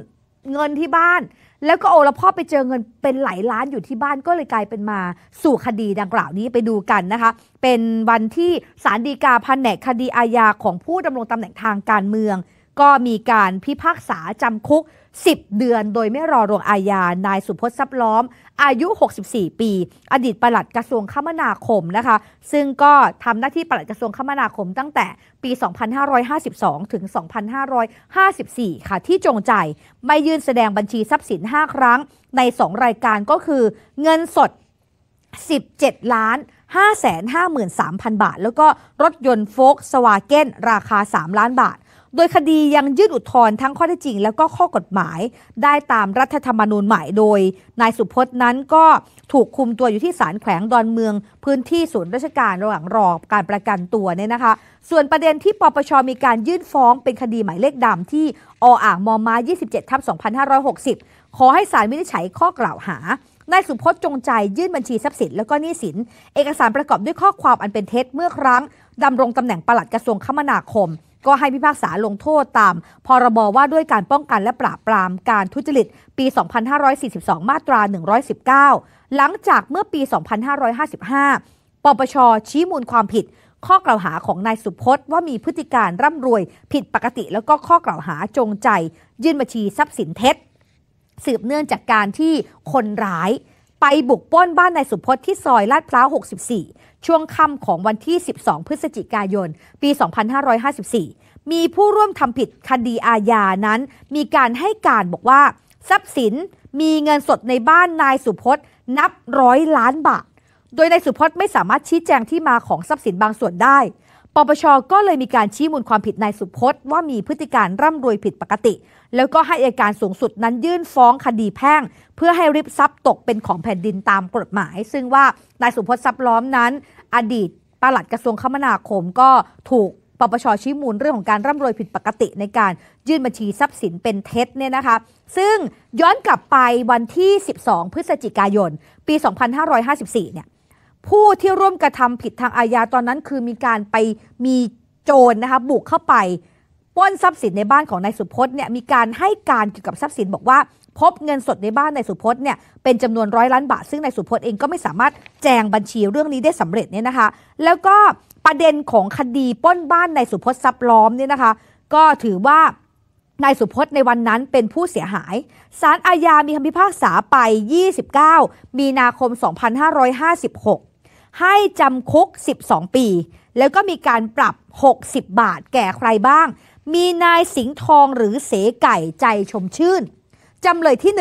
เงินที่บ้าน แล้วก็โอละพ่อไปเจอเงินเป็นหลายล้านอยู่ที่บ้านก็เลยกลายเป็นมาสู่คดีดังกล่าวนี้ไปดูกันนะคะเป็นวันที่สารดีกาแผนกคดีอาญาของผู้ดำรงตำแหน่งทางการเมืองก็มีการพิพากษาจำคุก 10 เดือนโดยไม่รอรงอาญา นายสุพจน์ทรัพย์ล้อมอายุ 64 ปี อดีตปลัดกระทรวงคมนาคมนะคะซึ่งก็ทำหน้าที่ปลัดกระทรวงคมนาคมตั้งแต่ปี 2552 ถึง 2554 ค่ะที่จงใจ ไม่ยื่นแสดงบัญชีทรัพย์สิน 5 ครั้งใน 2 รายการก็คือเงินสด 17ล้าน553,000 บาท แล้วก็รถยนต์โฟกสวาเก้นราคา 3 ล้านบาทโดยคดียังยื่นอุทธรณ์ทั้งข้อเท็จจริง แล้วก็ข้อกฎหมาย ได้ตามรัฐธรรมนูญใหม่โดยนายสุพจน์นั้นก็ถูกคุมตัวอยู่ที่ศาลแขวงดอนเมือง พื้นที่ศูนย์ราชการระหว่างรอการประกันตัวเนี่ยนะคะส่วนประเด็นที่ปปชมีการยื่นฟ้องเป็นคดีหมายเลขดำที่ ออ่างมอม้า27ทับ2560 ขอให้ศาลวินิจฉัยข้อกล่าวหานายสุพจน์จงใจยื่นบัญชีทรัพย์สินแล้วก็หนี้สินเอกสารประกอบด้วยข้อความอันเป็นเท็จเมื่อครั้งดำรงตำแหน่งปลัดกระทรวงคมนาคมก็ให้พิพากษาลงโทษตามพรบว่าด้วยการป้องกันและปราบปรามการทุจริต ปี 2542 มาตรา 119 หลังจากเมื่อปี 2555 ปปชชี้มูลความผิด ข้อกล่าวหาของนายสุพจน์ ว่ามีพฤติการร่ำรวย ผิดปกติแล้วก็ข้อกล่าวหาจงใจ ยื่นบัญชีทรัพย์สินเท็จสืบเนื่องจากการที่คนร้ายไปบุกป้นบ้านนายสุพจน์ที่ซอยลาดพร้าว 64 ช่วงค่ำของวันที่ 12 พฤศจิกายน ปี 2554 มีผู้ร่วมทำผิดคดีอาญานั้น มีการให้การบอกว่า ทรัพย์สินมีเงินสดในบ้านนายสุพจน์นับร้อยล้านบาท โดยนายสุพจน์ไม่สามารถชี้แจงที่มาของทรัพย์สินบางส่วนได้ปปช ก็เลยมีการชี้มูลความผิดนายสุพจน์ว่ามีพฤติการร่ำรวยผิดปกติ แล้วก็ให้อายการสูงสุดนั้นยื่นฟ้องคดีแพ่ง เพื่อให้ริบทรัพย์ตกเป็นของแผ่นดินตามกฎหมาย ซึ่งว่านายสุพจน์ทรัพย์ล้อมนั้น อดีตปลัดกระทรวงคมนาคม ก็ถูกปปชชี้มูลเรื่องของการร่ำรวยผิดปกติในการยื่นบัญชีทรัพย์สินเป็นเท็จเนี่ยนะคะซึ่งย้อนกลับไปวันที่ 12 พฤศจิกายน ปี 2554เนี่ยผู้ที่ร่วมกระทำผิดทางอาญาตอนนั้น คือมีการไปมีโจรนะคะบุกเข้าไปป้นทรัพย์สินในบ้านของนายสุพจน์เนี่ยมีการให้การเกี่ยวกับทรัพย์สินบอกว่า พบเงินสดในบ้านนายสุพจน์เนี่ยเป็นจำนวนร้อยล้านบาทซึ่งนายสุพจน์เองก็ไม่สามารถแจงบัญชีเรื่องนี้ได้สำเร็จเนี่ยนะคะแล้วก็ประเด็นของคดีป้นบ้านนายสุพจน์ซับล้อมเนี่ยนะคะก็ถือว่านายสุพจน์ในวันนั้นเป็นผู้เสียหายสารอาญามีคำพิพากษาไป 29 มีนาคม 2556ให้จำคุก 12 ปี แล้วก็มีการปรับ 60 บาทแก่ใครบ้าง มีนายสิงห์ทองหรือเสไก่ใจชมชื่น จำเลยที่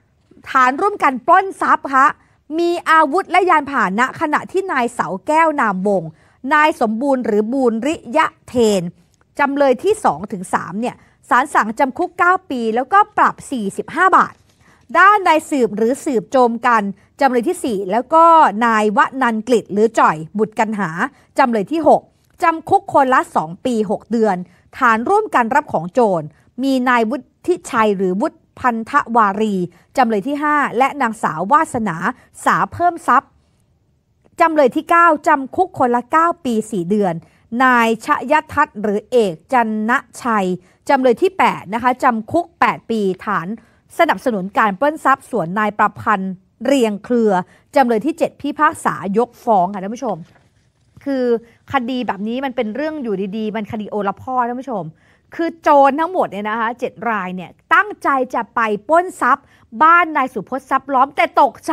1 ฐานร่วมกันปล้นทรัพย์คะมีอาวุธและยานพาหนะ ขณะที่นายเสาแก้วนามวง นายสมบูรณ์หรือบูรริยะเทน จำเลยที่2ถึง3เนี่ยสารสั่งจำคุก 9 ปี แล้วก็ปรับ 45 บาท ด้านนายสืบหรือสืบโจมกันจำเลยที่ 4 แล้วก็นายวนันกฤษหรือจ่อยบุตรกันหาจำเลยที่ 6จำคุกคนละ2ปี 6 เดือน ฐานร่วมกันรับของโจรมีนายวุฒิชัยหรือวุฒิพันธวารีจำเลยที่ 5 และนางสาววาสนาสาเพิ่มทรัพย์จำเลยที่ 9จำคุกคนละ 9 ปี4เดือน นายชยทัศน์หรือเอกจันะชัยจำเลยที่8นะคะจำคุก 8 ปีฐาน สนับสนุนการเปิ้นทรัพย์ส่วนนายประพันธ์เรียงเครือ จำเลยที่ 7พิพากษา ยกฟ้องค่ะท่านผู้ชม คือคดีแบบนี้มันเป็นเรื่องอยู่ดีๆมันคดีโอละพ่อท่านผู้ชม คือโจรทั้งหมดเนี่ยนะคะเจ็ดรายเนี่ย ตั้งใจจะไปป้นทรัพย์ บ้านนายสุพจน์ทรัพย์ล้อม แต่ตกใจ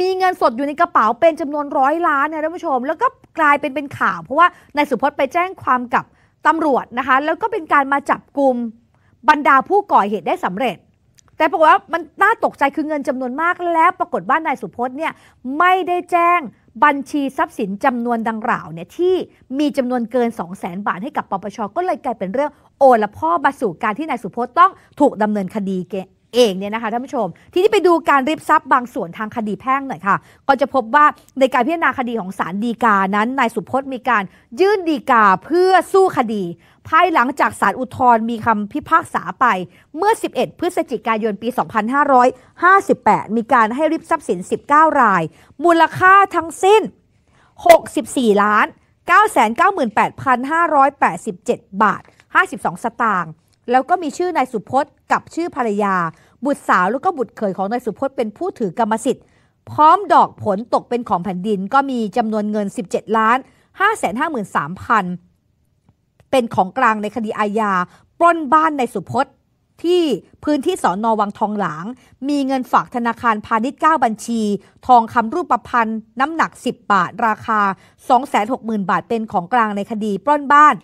มีเงินสดอยู่ในกระเป๋าเป็นจำนวนร้อยล้านเนี่ยท่านผู้ชม แล้วก็กลายเป็นเป็นข่าว เพราะว่านายสุพจน์ไปแจ้งความกับตำรวจนะคะแล้วก็เป็นการมาจับกลุ่มบรรดาผู้ก่อเหตุได้สำเร็จแต่ปรากฏว่ามันน่าตกใจคือเงินจำนวนมากแล้วปรากฏบ้านนายสุพจน์เนี่ยไม่ได้แจ้งบัญชีทรัพย์สินจำนวนดังกล่าวเนี่ยที่มีจำนวนเกิน 2 0 0แสนบาทให้กับปปช ก็เลยกลายเป็นเรื่องโอละพ่อมาสู่การที่นายสุพจน์ต้องถูกดำเนินคดีเกเองเนี่ยนะคะท่านผู้ชม ทีนี้ไปดูการริบทรัพย์บางส่วนทางคดีแพ่งหน่อยค่ะ ก็จะพบว่าในการพิจารณาคดีของศาลดีกานั้นนายสุพจน์ มีการยื่นดีกาเพื่อสู้คดีภายหลังจากศาลอุทธรมีคำพิพากษาไปเมื่อ 11 พฤศจิกายน ปี 2558 มีการให้ริบทรัพย์สิน 19 ราย มูลค่าทั้งสิ้น 64 ล้าน 998,587 บาท 52 สตางค์แล้วก็มีชื่อนายสุพจน์กับชื่อภรรยา บุตรสาวแล้วก็บุตรเขยของนายสุพจน์เป็นผู้ถือกรรมสิทธิ์ พร้อมดอกผลตกเป็นของแผ่นดินก็มีจำนวนเงิน 17ล้าน553,000เป็นของกลางในคดีอาญาปล้นบ้านในสุพจน์ ที่พื้นที่สอนอวังทองหลาง มีเงินฝากธนาคารพาณิชย์ 9 บัญชี ทองคำรูปพรธ์น้ำหนัก 10 บาทราคา 260,000 บาทเป็นของกลางในคดีปล้นบ้าน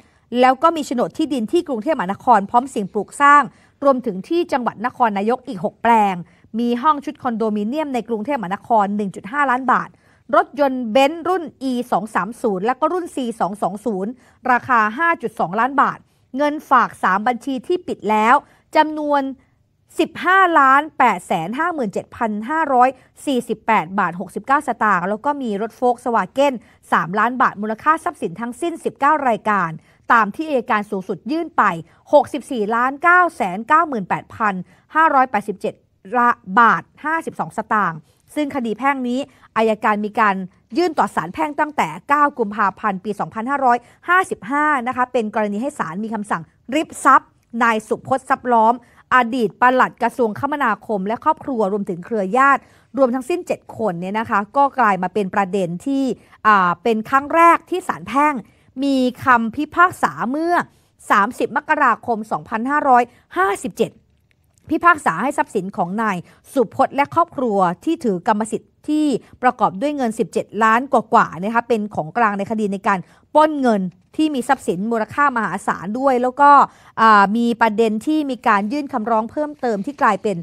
แล้วก็มีโฉนดที่ดินที่กรุงเทพมหานครพร้อมสิ่งปลูกสร้าง รวมถึงที่จังหวัดนครนายกอีก 6 แปลง มีห้องชุดคอนโดมิเนียม ในกรุงเทพมหานคร 1.5ล้านบาทรถยนต์เบนซ์รุ่น e 2 3 0และก็รุ่น c 2 2 0ราคา 5.2 ล้านบาท เงินฝาก 3 บัญชีที่ปิดแล้วจำนวน 15ล้าน8แสน57,548 บาท 69 สตางค์แล้วก็มีรถโฟกสวาเก้น 3 ล้านบาทมูลค่าทรัพย์สินทั้งสิ้น 19 รายการ ตามที่เอการสูงสุดยื่นไป 64ล้าน9แสน98,587 บาท 52 สตางค์ซึ่งคดีแพ่งนี้อายการมีการยื่นต่อศาลแพ่งตั้งแต่ 9กุมภาพันธ์ปี 2555 นะคะเป็นกรณีให้ศาลมีคำสั่งริบทรัพย์นายสุพจน์ทรัพย์ล้อม อดีตปลัดกระทรวงคมนาคมและครอบครัวรวมถึงเครือญาติ รวมทั้งสิ้น 7 คนเนี่ยนะคะก็กลายมาเป็นประเด็นที่เป็นครั้งแรกที่ศาลแพ่งมีคำพิพากษาเมื่อ 30 มกราคม 2557พิพากษาให้ทรัพย์สินของนาย สุพจน์และครอบครัวที่ถือกรรมสิทธิ์ที่ประกอบด้วยเงิน 17 ล้านกว่าๆนะคะเป็นของกลางในคดีในการป้นเงินที่มีทรัพย์สินมูลค่ามหาศาลด้วย แล้วก็มีประเด็นที่มีการยื่นคำร้องเพิ่มเติมที่กลายเป็น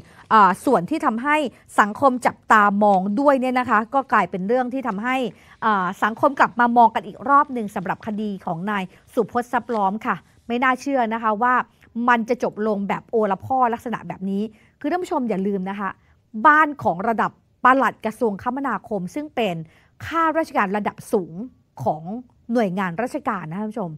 ส่วนที่ทำให้สังคมจับตามองด้วยเนี่ยนะคะ ก็กลายเป็นเรื่องที่ทำให้สังคมกลับมามองกันอีกรอบหนึ่งสำหรับคดีของนาย สุพจน์ซับล้อมค่ะ ไม่น่าเชื่อนะคะว่ามันจะจบลงแบบโอละพ่อลักษณะแบบนี้ คือท่านผู้ชมอย่าลืมนะคะ บ้านของระดับปลัดกระทรวงคมนาคมซึ่งเป็นข้าราชการระดับสูงของหน่วยงานราชการนะท่านผู้ชม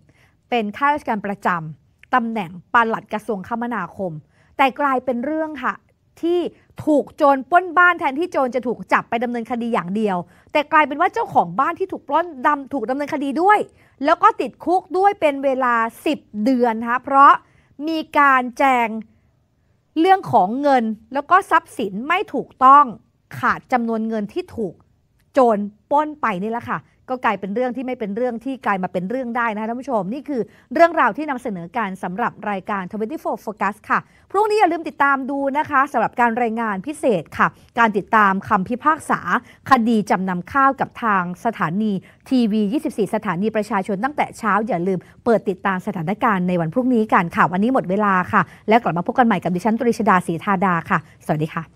เป็นข้าราชการประจำตำแหน่งปลัดกระทรวงคมนาคม แต่กลายเป็นเรื่องค่ะที่ถูกโจรปล้นบ้านแทนที่โจรจะถูกจับไปดำเนินคดีอย่างเดียว แต่กลายเป็นว่าเจ้าของบ้านที่ถูกปล้นดำถูกดำเนินคดีด้วย แล้วก็ติดคุกด้วยเป็นเวลา 10 เดือนคะเพราะมีการแจงเรื่องของเงินแล้วก็ทรัพย์สินไม่ถูกต้องขาดจำนวนเงินที่ถูกโจรป้นไปนี่แหละค่ะก็กลายเป็นเรื่องที่ไม่เป็นเรื่องที่กลายมาเป็นเรื่องได้นะคะท่านผู้ชม นี่คือเรื่องราวที่นำเสนอการสำหรับรายการ24 Focus ค่ะพรุ่งนี้อย่าลืมติดตามดูนะคะ สำหรับการรายงานพิเศษค่ะ การติดตามคำพิพากษาคดีจำนำข้าวกับทางสถานีทีวี 24 สถานีประชาชน ตั้งแต่เช้าอย่าลืมเปิดติดตามสถานการณ์ในวันพรุ่งนี้กันค่ะวันนี้หมดเวลาค่ะ แล้วกลับมาพบกันใหม่กับดิฉันตรีชดาศรีธาดาค่ะสวัสดีค่ะ